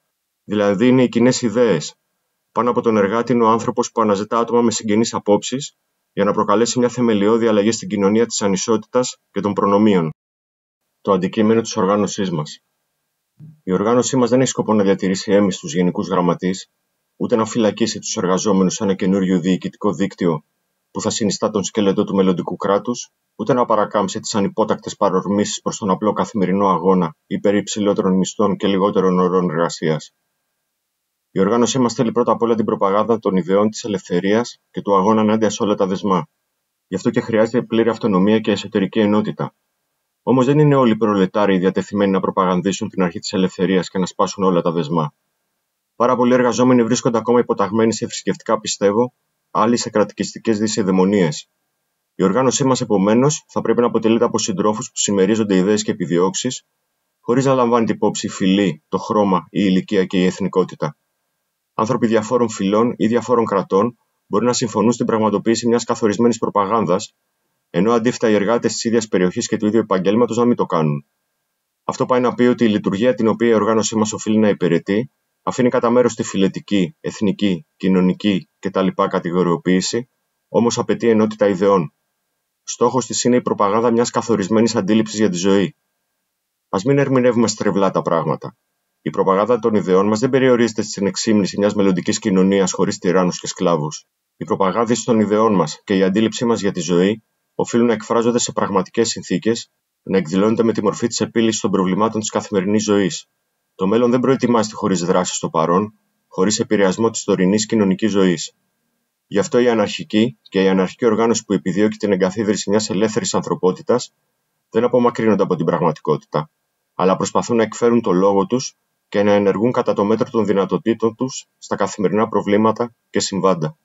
Δηλαδή είναι οι κοινές ιδέες. Πάνω από τον εργάτη είναι ο άνθρωπος που αναζητά άτομα με συγγενείς απόψεις για να προκαλέσει μια θεμελιώδη αλλαγή στην κοινωνία της ανισότητας και των προνομίων το αντικείμενο της οργάνωσής μας. Η οργάνωσή μας δεν έχει σκοπό να διατηρήσει έμειστου γενικούς γραμματείς, ούτε να φυλακίσει τους εργαζόμενους σε ένα καινούριο διοικητικό δίκτυο που θα συνιστά τον σκελετό του μελλοντικού κράτους, ούτε να παρακάμψει τις ανυπότακτες παρορμήσεις προς τον απλό καθημερινό αγώνα υπέρ υψηλότερων μισθών και λιγότερων ωρών εργασίας. Η οργάνωσή μας θέλει πρώτα απ' όλα την προπαγάνδα των ιδεών της ελευθερίας και του αγώνα ενάντια σε όλα τα δεσμά. Γι' αυτό και χρειάζεται πλήρη αυτονομία και εσωτερική ενότητα, Όμως δεν είναι όλοι οι προλετάροι διατεθειμένοι να προπαγανδίσουν την αρχή της ελευθερίας και να σπάσουν όλα τα δεσμά. Πάρα πολλοί εργαζόμενοι βρίσκονται ακόμα υποταγμένοι σε θρησκευτικά πιστεύω, άλλοι σε κρατικιστικές δυσυδαιμονίε. Η οργάνωσή μας, επομένως, θα πρέπει να αποτελείται από συντρόφους που συμμερίζονται ιδέες και επιδιώξεις, χωρίς να λαμβάνει υπόψη η φυλή, το χρώμα, η ηλικία και η εθνικότητα. Άνθρωποι διαφόρων φυλών ή διαφόρων κρατών μπορεί να συμφωνούν στην πραγματοποίηση μιας καθορισμένης προπαγάνδας ενώ αντίθετα οι εργάτες της ίδιας περιοχής και του ίδιου επαγγέλματος να μην το κάνουν. Αυτό πάει να πει ότι η λειτουργία την οποία η οργάνωσή μας οφείλει να υπηρετεί αφήνει κατά μέρος τη φιλετική, εθνική, κοινωνική κτλ. κατηγοριοποίηση, όμως απαιτεί ενότητα ιδεών. Στόχος της είναι η προπαγάνδα μιας καθορισμένης αντίληψης για τη ζωή. Ας μην ερμηνεύουμε στρεβλά τα πράγματα. Η προπαγάνδα των ιδεών μας δεν περιορίζεται στην εξήμνηση μιας μελλοντικής κοινωνίας χωρίς τυράννους και σκλάβους. Η προπαγάνδα των ιδεών μας και η αντίληψή μας για τη ζωή οφείλουν να εκφράζονται σε πραγματικές συνθήκες, να εκδηλώνεται με τη μορφή της επίλυσης των προβλημάτων της καθημερινής ζωής. Το μέλλον δεν προετοιμάζεται χωρίς δράση στο παρόν, χωρίς επηρεασμό της τωρινής κοινωνικής ζωής. Γι' αυτό η αναρχική και η αναρχική οργάνωση που επιδιώκει την εγκαθίδρυση μιας ελεύθερης ανθρωπότητας δεν απομακρύνονται από την πραγματικότητα, αλλά προσπαθούν να εκφέρουν το λόγο τους και να ενεργούν κατά το μέτρο των δυνατοτήτων τους στα καθημερινά προβλήματα και συμβάντα.